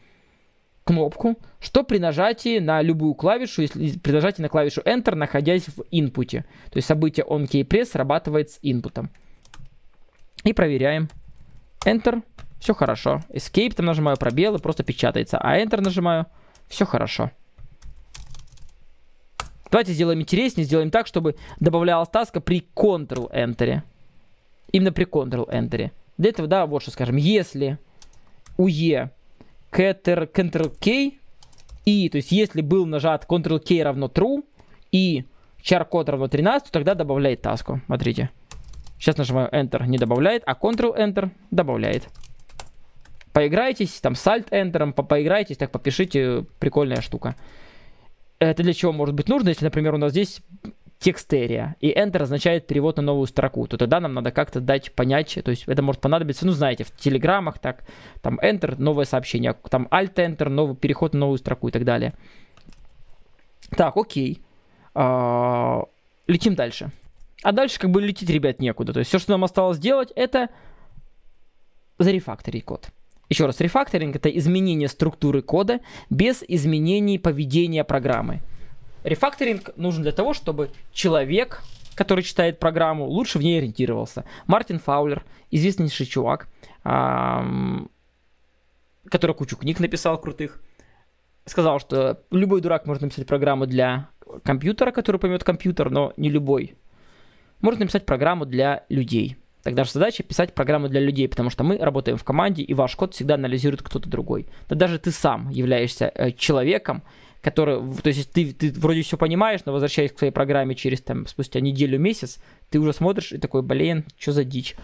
кнопку, что при нажатии на любую клавишу, если при нажатии на клавишу Enter, находясь в инпуте. То есть событие OnKeyPress срабатывает с инпутом. И проверяем. Enter, все хорошо. Escape там нажимаю, пробел и просто печатается. А Enter нажимаю, все хорошо. Давайте сделаем интереснее, сделаем так, чтобы добавлялась таска при Ctrl-Enter. Именно при Ctrl-Enter. Для этого, да, вот что скажем. Если у E Ctrl-K и, то есть если был нажат Ctrl-K равно true и char code равно 13, то тогда добавляет таску. Смотрите. Сейчас нажимаю Enter, не добавляет, а Ctrl-Enter добавляет. Поиграйтесь, там с Alt-Enter, по поиграйтесь, так попишите, прикольная штука. Это для чего может быть нужно, если, например, у нас здесь текстерия, и Enter означает перевод на новую строку, то тогда нам надо как-то дать понять, то есть это может понадобиться, ну знаете, в телеграммах так, там Enter, новое сообщение, там Alt Enter, новый переход на новую строку и так далее. Так, окей. А, летим дальше. А дальше как бы лететь, ребят, некуда. То есть все, что нам осталось сделать, это зарефакторить код. Еще раз, рефакторинг это изменение структуры кода без изменений поведения программы. Рефакторинг нужен для того, чтобы человек, который читает программу, лучше в ней ориентировался. Мартин Фаулер, известнейший чувак, который кучу книг написал крутых, сказал, что любой дурак может написать программу для компьютера, который поймет компьютер, но не любой. Может написать программу для людей. Тогда же задача писать программу для людей, потому что мы работаем в команде, и ваш код всегда анализирует кто-то другой. Да даже ты сам являешься э, человеком, которые, то есть ты, ты вроде все понимаешь, но возвращаясь к своей программе через там спустя неделю, месяц, ты уже смотришь и такой, блин, что за дичь.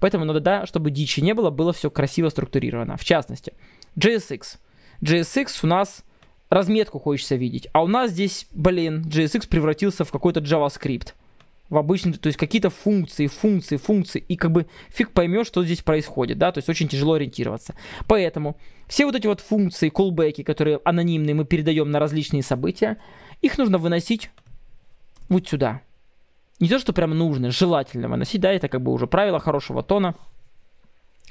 Поэтому надо, да, чтобы дичи не было, было все красиво структурировано. В частности, JSX. JSX у нас разметку хочется видеть, а у нас здесь, блин, JSX превратился в какой-то JavaScript в обычном, то есть какие-то функции, функции, функции, и как бы фиг поймешь, что здесь происходит, да, то есть очень тяжело ориентироваться. Поэтому все вот эти вот функции, колбеки, которые анонимные мы передаем на различные события, их нужно выносить вот сюда. Не то, что прям нужно, желательно выносить, да, это как бы уже правило хорошего тона.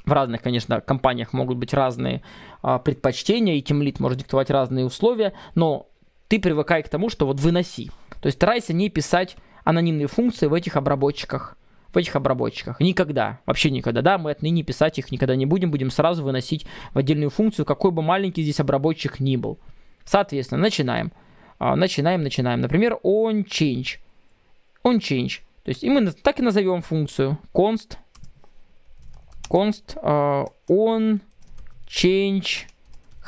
В разных, конечно, компаниях могут быть разные а, предпочтения, и темлит может диктовать разные условия, но ты привыкай к тому, что вот выноси. То есть старайся не писать анонимные функции в этих обработчиках в этих обработчиках. Никогда, вообще никогда. Да, мы отныне писать их никогда не будем, будем сразу выносить в отдельную функцию, какой бы маленький здесь обработчик ни был. Соответственно, начинаем. А, начинаем, начинаем. Например, on change, on change, То есть и мы так и назовем функцию const const а, on change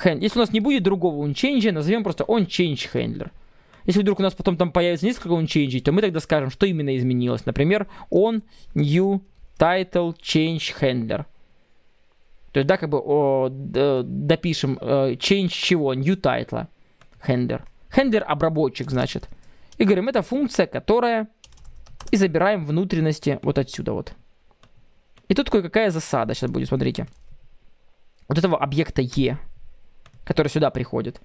handler. Если у нас не будет другого onChange, назовем просто onChange handler. Если вдруг у нас потом там появится несколько лончейнджей, то мы тогда скажем, что именно изменилось. Например, on new title change handler. То есть, да, как бы о, допишем э, change чего? New title handler. Handler обработчик, значит. И говорим, это функция, которая... И забираем внутренности вот отсюда вот. И тут кое-какая засада сейчас будет, смотрите. Вот этого объекта E, который сюда приходит.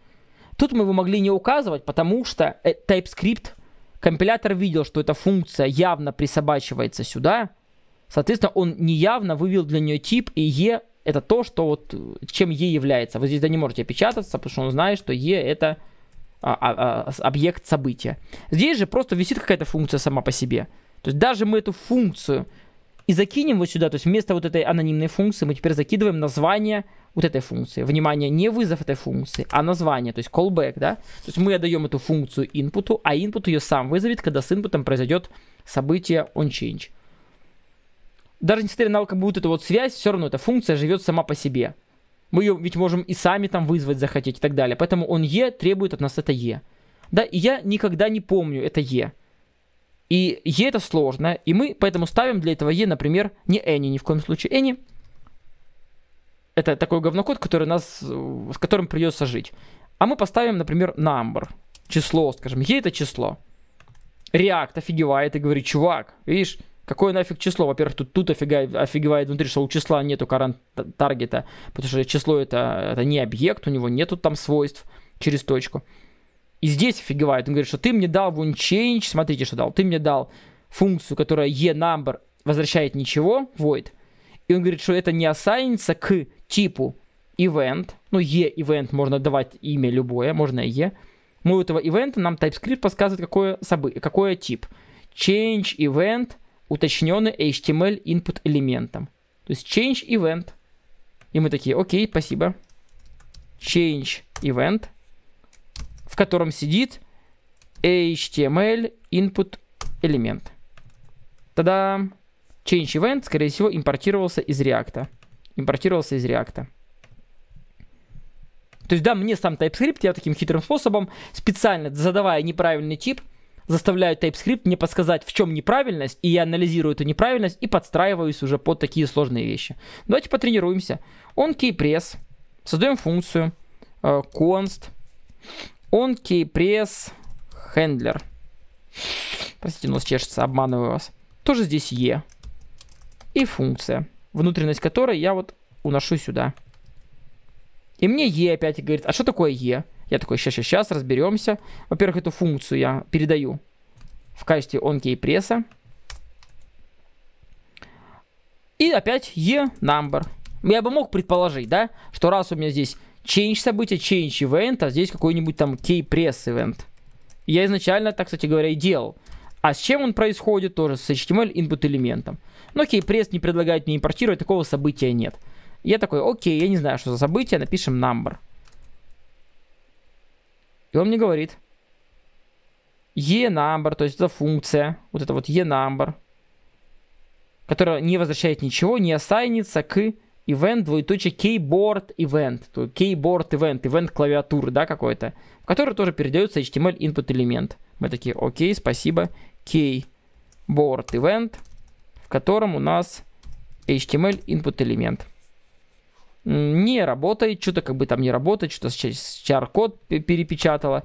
Тут мы его могли не указывать, потому что э, TypeScript, компилятор видел, что эта функция явно присобачивается сюда. Соответственно, он неявно вывел для нее тип, и E это то, что вот, э, чем E является. Вы здесь да не можете печататься, потому что он знает, что E это а, а, а объект события. Здесь же просто висит какая-то функция сама по себе. То есть даже мы эту функцию и закинем вот сюда, то есть вместо вот этой анонимной функции мы теперь закидываем название вот этой функции. Внимание, не вызов этой функции, а название, то есть callback, да? То есть мы отдаем эту функцию input, а input ее сам вызовет, когда с input произойдет событие onChange. Даже несмотря на как будто эту вот связь, все равно эта функция живет сама по себе. Мы ее ведь можем и сами там вызвать захотеть и так далее. Поэтому он E требует от нас это E. Да, и я никогда не помню это E. И E это сложно, и мы поэтому ставим для этого E, например, не any ни в коем случае, any, это такой говнокод, который нас, с которым придется жить. А мы поставим, например, number, число, скажем, Е это число. React офигевает и говорит, чувак, видишь, какое нафиг число? Во-первых, тут, тут офигает, офигевает внутри, что у числа нету current таргета, потому что число это, это не объект, у него нету там свойств через точку. И здесь офигевает, он говорит, что ты мне дал в change, смотрите, что дал, ты мне дал функцию, которая e number возвращает ничего, void, и он говорит, что это не осанится к типу event, ну e-event можно давать имя любое, можно e. Мы у этого event нам TypeScript подсказывает, какое, собы, какое тип. Change event уточненный HTML input элементом. То есть change event. И мы такие, окей, спасибо. Change event, в котором сидит HTML input элемент. Тогда change event, скорее всего, импортировался из React импортировался из React. То есть, да, мне сам TypeScript, я таким хитрым способом, специально задавая неправильный тип, заставляю TypeScript мне подсказать, в чем неправильность, и я анализирую эту неправильность и подстраиваюсь уже под такие сложные вещи. Давайте потренируемся. On keypress. Создаем функцию э, const on keypress handler. Простите, нос чешется, обманываю вас. Тоже здесь E. И функция внутренность которой я вот уношу сюда. И мне е опять говорит, а что такое е Я такой, сейчас, сейчас, сейчас, разберемся. Во-первых, эту функцию я передаю в качестве onKey пресса. И опять E number. Я бы мог предположить, да, что раз у меня здесь change события, change event, а здесь какой-нибудь там key press event. Я изначально так, кстати говоря, и делал. А с чем он происходит? Тоже с HTML input элементом. Ну окей, пресс не предлагает мне импортировать, такого события нет. Я такой, окей, я не знаю, что за событие, напишем number. И он мне говорит, e-number, то есть это функция, вот это вот e-number, которая не возвращает ничего, не ассайнится к event, двоеточие, keyboard event, то keyboard event, event клавиатуры, да, какой-то, в который тоже передается HTML input элемент. Мы такие, окей, спасибо, keyboard event, в котором у нас HTML input элемент. Не работает, что-то как бы там не работает, что-то char-код перепечатало.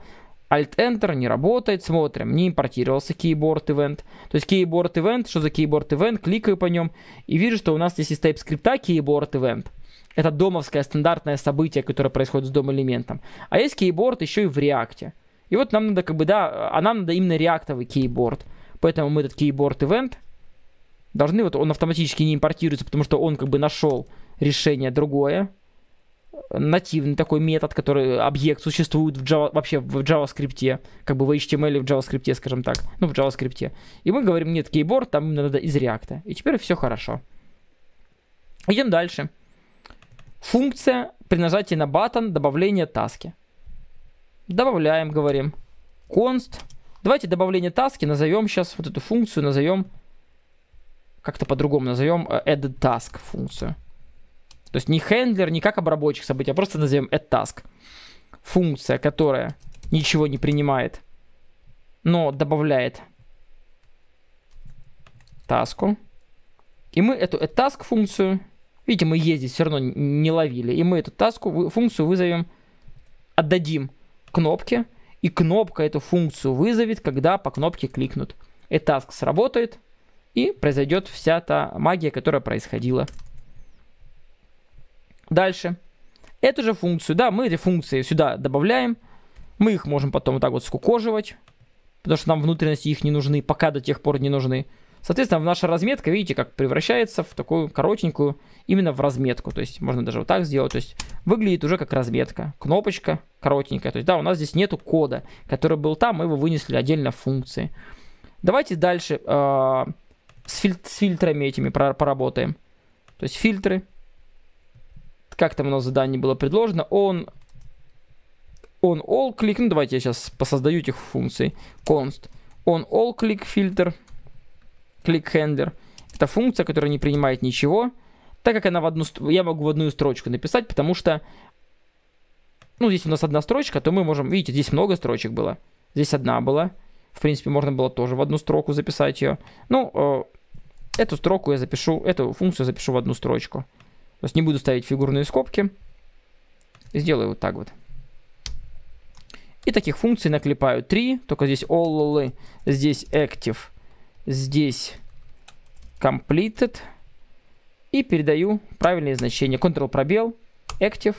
Alt-Enter не работает, смотрим, не импортировался Keyboard Event. То есть Keyboard Event, что за Keyboard Event, кликаю по нем и вижу, что у нас здесь есть тайп скрипта Keyboard Event. Это домовское стандартное событие, которое происходит с дом элементом. А есть Keyboard еще и в React. И вот нам надо как бы, да, а нам надо именно реактовый кейборд. Поэтому мы этот кейборд ивент должны, вот он автоматически не импортируется, потому что он как бы нашел решение другое. Нативный такой метод, который объект существует в Java, вообще в JavaScript, как бы в HTML в JavaScript, скажем так, ну в JavaScript. И мы говорим, нет, кейборд, там надо из React. И теперь все хорошо. Идем дальше. Функция при нажатии на батон добавления таски. Добавляем, говорим. Const. Давайте добавление таски назовем сейчас, вот эту функцию назовем, как-то по-другому назовем, э, addTask функцию. То есть не хендлер, не как обработчик событий, а просто назовем addTask Функция, которая ничего не принимает, но добавляет таску. И мы эту add task функцию, видите, мы ездить все равно не ловили, и мы эту таску, функцию вызовем, отдадим кнопки, и кнопка эту функцию вызовет, когда по кнопке кликнут. И таск сработает, и произойдет вся та магия, которая происходила. Дальше. Эту же функцию, да, мы эти функции сюда добавляем. Мы их можем потом вот так вот скукоживать, потому что нам внутренности их не нужны, пока до тех пор не нужны. Соответственно, наша разметка, видите, как превращается в такую коротенькую, именно в разметку. То есть можно даже вот так сделать. То есть выглядит уже как разметка. Кнопочка коротенькая. То есть да, у нас здесь нету кода, который был там, мы его вынесли отдельно в функции. Давайте дальше э, с, филь с фильтрами этими поработаем. То есть фильтры. Как там у нас задание было предложено? Он он all click. Ну давайте я сейчас посоздаю этих функций. const on all click фильтр clickhandler. Это функция, которая не принимает ничего, так как она в одну... Я могу в одну строчку написать, потому что... Ну, здесь у нас одна строчка, то мы можем... Видите, здесь много строчек было. Здесь одна была. В принципе, можно было тоже в одну строку записать ее. Ну, э, эту строку я запишу... Эту функцию запишу в одну строчку. То есть не буду ставить фигурные скобки. Сделаю вот так вот. И таких функций наклепаю 3, только здесь all, здесь active, здесь completed и передаю правильное значение Ctrl пробел, active,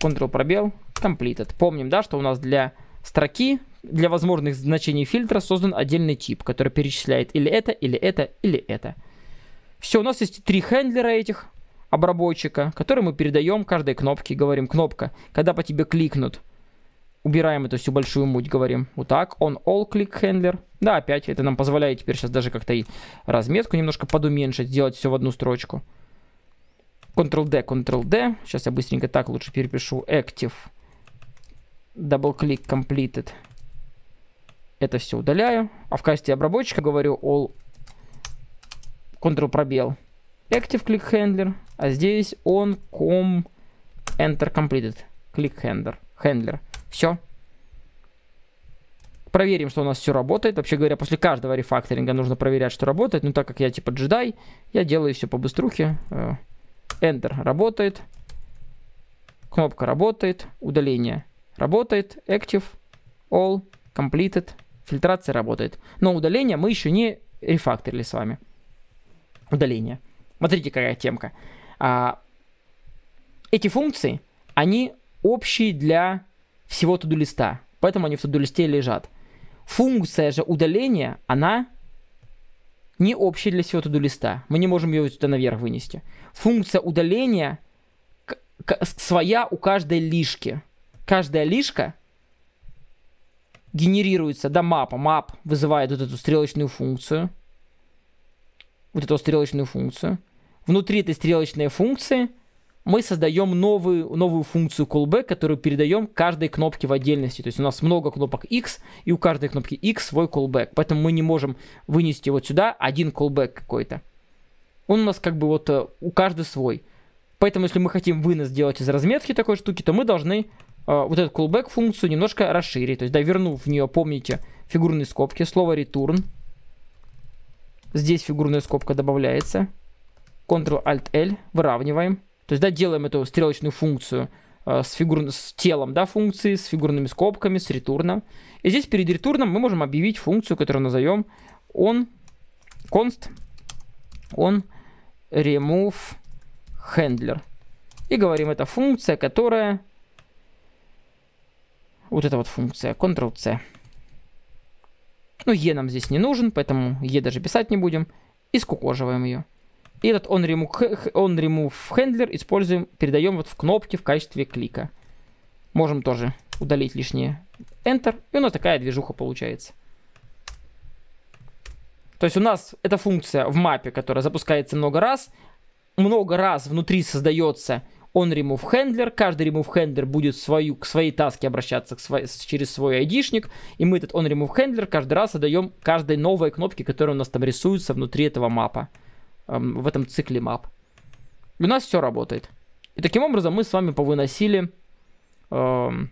Ctrl пробел, completed. Помним, да, что у нас для строки, для возможных значений фильтра создан отдельный тип, который перечисляет или это, или это, или это. Все, у нас есть три хендлера этих обработчика, которые мы передаем каждой кнопке. Говорим, кнопка, когда по тебе кликнут, убираем эту всю большую муть, говорим вот так, on all click handler. Да, опять, это нам позволяет теперь сейчас даже как-то и разметку немножко подуменьшить, сделать все в одну строчку. Ctrl-D, Ctrl-D. Сейчас я быстренько так лучше перепишу. Active. Double-click completed. Это все удаляю. А в качестве обработчика говорю all Ctrl пробел. Active click handler. А здесь он com enter completed. Click handler. Handler. Все. Проверим, что у нас все работает. Вообще говоря, после каждого рефакторинга нужно проверять, что работает. Но так как я типа джедай, я делаю все по быструхе. Э, Enter работает. Кнопка работает. Удаление работает. Active. All. Completed. Фильтрация работает. Но удаление мы еще не рефакторили с вами. Удаление. Смотрите, какая темка. А, эти функции, они общие для всего туду листа. Поэтому они в туду листе лежат функция же удаления, она не общая для всего туду листа. Мы не можем ее сюда наверх вынести. Функция удаления своя у каждой лишки. Каждая лишка генерируется, да, мапа. Мап вызывает вот эту стрелочную функцию. Вот эту стрелочную функцию. Внутри этой стрелочной функции – мы создаем новую, новую функцию callback, которую передаем каждой кнопке в отдельности. То есть у нас много кнопок X, и у каждой кнопки X свой callback. Поэтому мы не можем вынести вот сюда один callback какой-то. Он у нас как бы вот э, у каждой свой. Поэтому если мы хотим вынос сделать из разметки такой штуки, то мы должны э, вот эту callback функцию немножко расширить. То есть, да, вернув в нее, помните, фигурные скобки, слово return. Здесь фигурная скобка добавляется. Ctrl-Alt-L, выравниваем. То есть, да, делаем эту стрелочную функцию э, с, фигур... с телом, да, функции, с фигурными скобками, с ретурном. И здесь перед ретурном мы можем объявить функцию, которую назовем on const on remove handler. И говорим, это функция, которая... Вот эта вот функция, Ctrl-C. Ну, E нам здесь не нужен, поэтому E даже писать не будем. И скукоживаем ее. И этот on remove, on remove handler используем, передаем вот в кнопке в качестве клика. Можем тоже удалить лишнее Enter. И у нас такая движуха получается. То есть у нас эта функция в мапе, которая запускается много раз. Много раз внутри создается он remove handler. Каждый remove handler будет свою, к своей таске обращаться к свой, через свой айдишник. И мы этот on remove handler каждый раз отдаем каждой новой кнопке, которая у нас там рисуется внутри этого мапа. Эм, в этом цикле map И у нас все работает. И таким образом мы с вами повыносили, эм,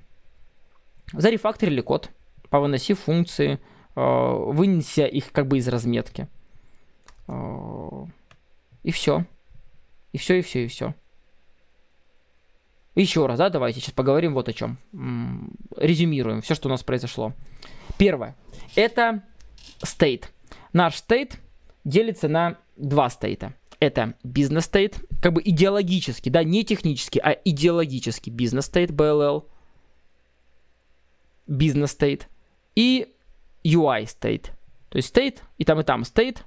зарефакторили код, повыносив функции, э, вынеся их как бы из разметки. Э, и все. И все, и все, и все. Еще раз, да, давайте сейчас поговорим вот о чем. Резюмируем все, что у нас произошло. Первое. Это state. Наш state делится на два стейта. Это бизнес стейт, как бы идеологически, да, не технически, а идеологически бизнес стейт BLL, бизнес стейт и UI стейт. То есть стейт и там и там стейт.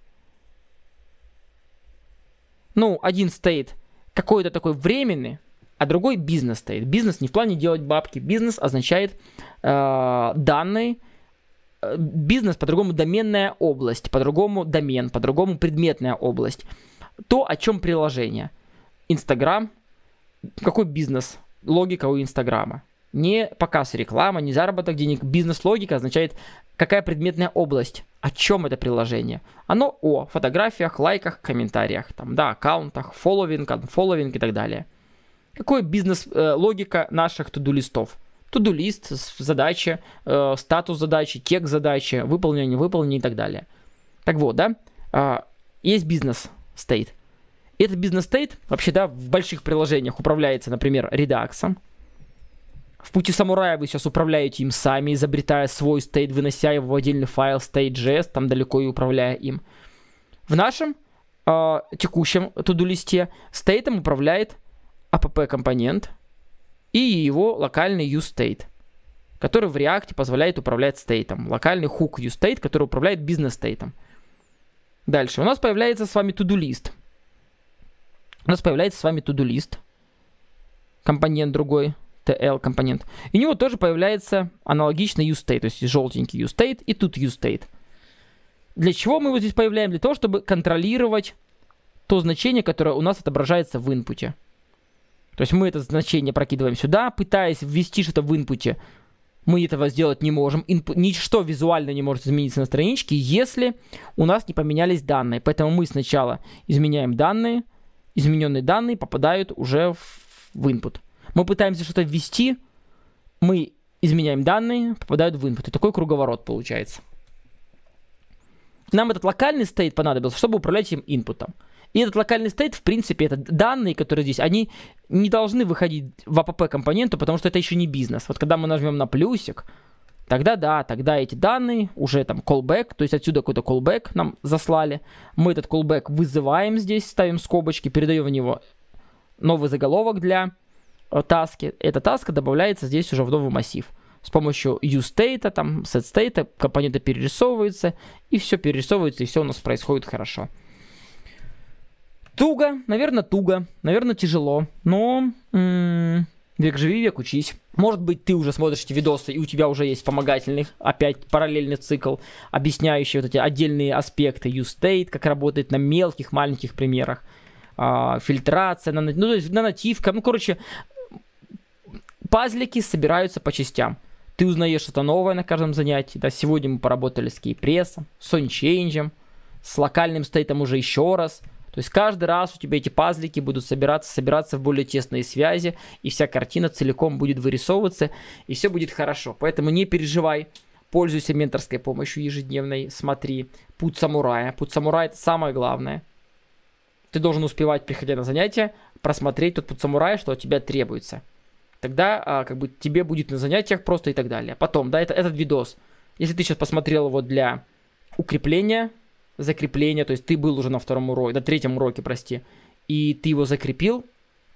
Ну, один стейт какой-то такой временный, а другой бизнес стоит. Бизнес не в плане делать бабки. Бизнес означает э, данные Э, бизнес, по-другому доменная область, по-другому домен, по-другому предметная область. То, о чем приложение. Инстаграм, какой бизнес, логика у Инстаграма. Не показ реклама, не заработок денег. Бизнес-логика означает, какая предметная область, о чем это приложение. Оно о фотографиях, лайках, комментариях, там, да, аккаунтах, фолловинг, фолловинг и так далее. Какой бизнес-логика э, наших туду-листов? Тудулист, задача, э, статус задачи, кек задачи, выполнение, выполнение и так далее. Так вот, да, э, есть бизнес-стейт. Этот бизнес-стейт вообще, да, в больших приложениях управляется, например, редаксом. В пути самурая вы сейчас управляете им сами, изобретая свой стейт, вынося его в отдельный файл state.js, там далеко и управляя им. В нашем э, текущем туду-листе стейтом управляет app-компонент, и его локальный useState, который в React позволяет управлять стейтом. Локальный хук useState, который управляет бизнес-стейтом. Дальше. У нас появляется с вами to-do-лист. У нас появляется с вами to-do-лист. Компонент другой. TL компонент. И у него тоже появляется аналогичный useState, то есть желтенький useState и тут useState. Для чего мы его здесь появляем? Для того, чтобы контролировать то значение, которое у нас отображается в инпуте. То есть мы это значение прокидываем сюда, пытаясь ввести что-то в инпуте. Мы этого сделать не можем. Инпу... Ничто визуально не может измениться на страничке, если у нас не поменялись данные. Поэтому мы сначала изменяем данные. Измененные данные попадают уже в, в input. Мы пытаемся что-то ввести. Мы изменяем данные, попадают в input. И такой круговорот получается. Нам этот локальный стоит понадобился, чтобы управлять этим инпутом. И этот локальный стейт, в принципе, это данные, которые здесь, они не должны выходить в АПП компоненту, потому что это еще не бизнес. Вот когда мы нажмем на плюсик, тогда да, тогда эти данные уже там callback, то есть отсюда какой-то callback нам заслали. Мы этот callback вызываем здесь, ставим скобочки, передаем в него новый заголовок для э, таски. Эта таска добавляется здесь уже в новый массив. С помощью useState, там setState, компоненты перерисовываются, и все перерисовывается, и все у нас происходит хорошо. Туго, наверное, туго, наверное, тяжело, но м-м, век живи, век учись. Может быть, ты уже смотришь эти видосы, и у тебя уже есть вспомогательный, опять параллельный цикл, объясняющий вот эти отдельные аспекты U-State, как работает на мелких, маленьких примерах, а, фильтрация, на, ну, то есть на нанативка, ну, короче, пазлики собираются по частям. Ты узнаешь что-то новое на каждом занятии, да, сегодня мы поработали с кейпрессом, с ончейнджем, с локальным стейтом уже еще раз – то есть каждый раз у тебя эти пазлики будут собираться, собираться в более тесные связи, и вся картина целиком будет вырисовываться, и все будет хорошо. Поэтому не переживай, пользуйся менторской помощью ежедневной, смотри «Путь самурая». «Путь самурая» — это самое главное. Ты должен успевать, приходя на занятия, просмотреть тот «Путь самурая», что от тебя требуется. Тогда а, как бы тебе будет на занятиях просто и так далее. Потом, да, это, этот видос. Если ты сейчас посмотрел его для укрепления закрепление, то есть ты был уже на втором уроке, на третьем уроке, прости, и ты его закрепил,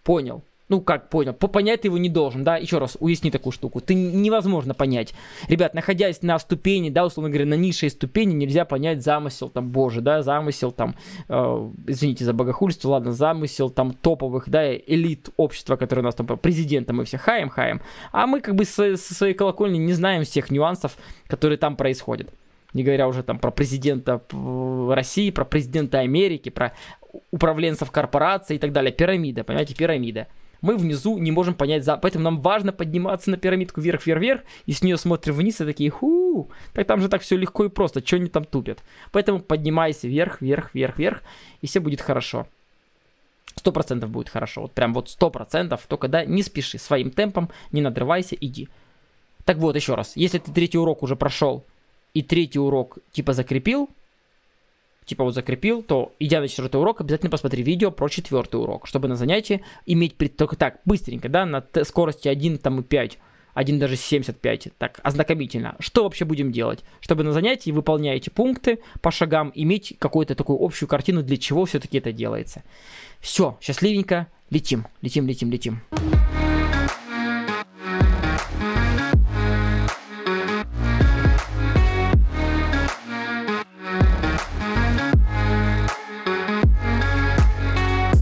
понял, ну, как понял, понять ты его не должен, да, еще раз, уясни такую штуку, ты невозможно понять. Ребят, находясь на ступени, да, условно говоря, на низшей ступени, нельзя понять замысел, там, боже, да, замысел, там, э, извините за богохульство, ладно, замысел, там, топовых, да, элит общества, которые у нас там, президента мы все хаем-хаем, а мы, как бы, со, со своей колокольни не знаем всех нюансов, которые там происходят не говоря уже там про президента России, про президента Америки, про управленцев корпораций и так далее. Пирамида, понимаете, пирамида. Мы внизу не можем понять, за... поэтому нам важно подниматься на пирамидку вверх, вверх, вверх, и с нее смотрим вниз и такие, ху, так там же так все легко и просто, что они там тупят. Поэтому поднимайся вверх, вверх, вверх, вверх, и все будет хорошо. Сто процентов будет хорошо, вот прям вот сто процентов, только да, не спеши, своим темпом, не надрывайся, иди. Так вот, еще раз, если ты третий урок уже прошел, и третий урок типа закрепил, типа вот закрепил, то идя на четвертый урок, обязательно посмотри видео про четвертый урок, чтобы на занятии иметь пред... только так, быстренько, да, на скорости 1 там и 5, 1 даже 75, так, ознакомительно. Что вообще будем делать? Чтобы на занятии, выполняя эти пункты по шагам, иметь какую-то такую общую картину, для чего все-таки это делается. Все, счастливенько, летим, летим, летим, летим.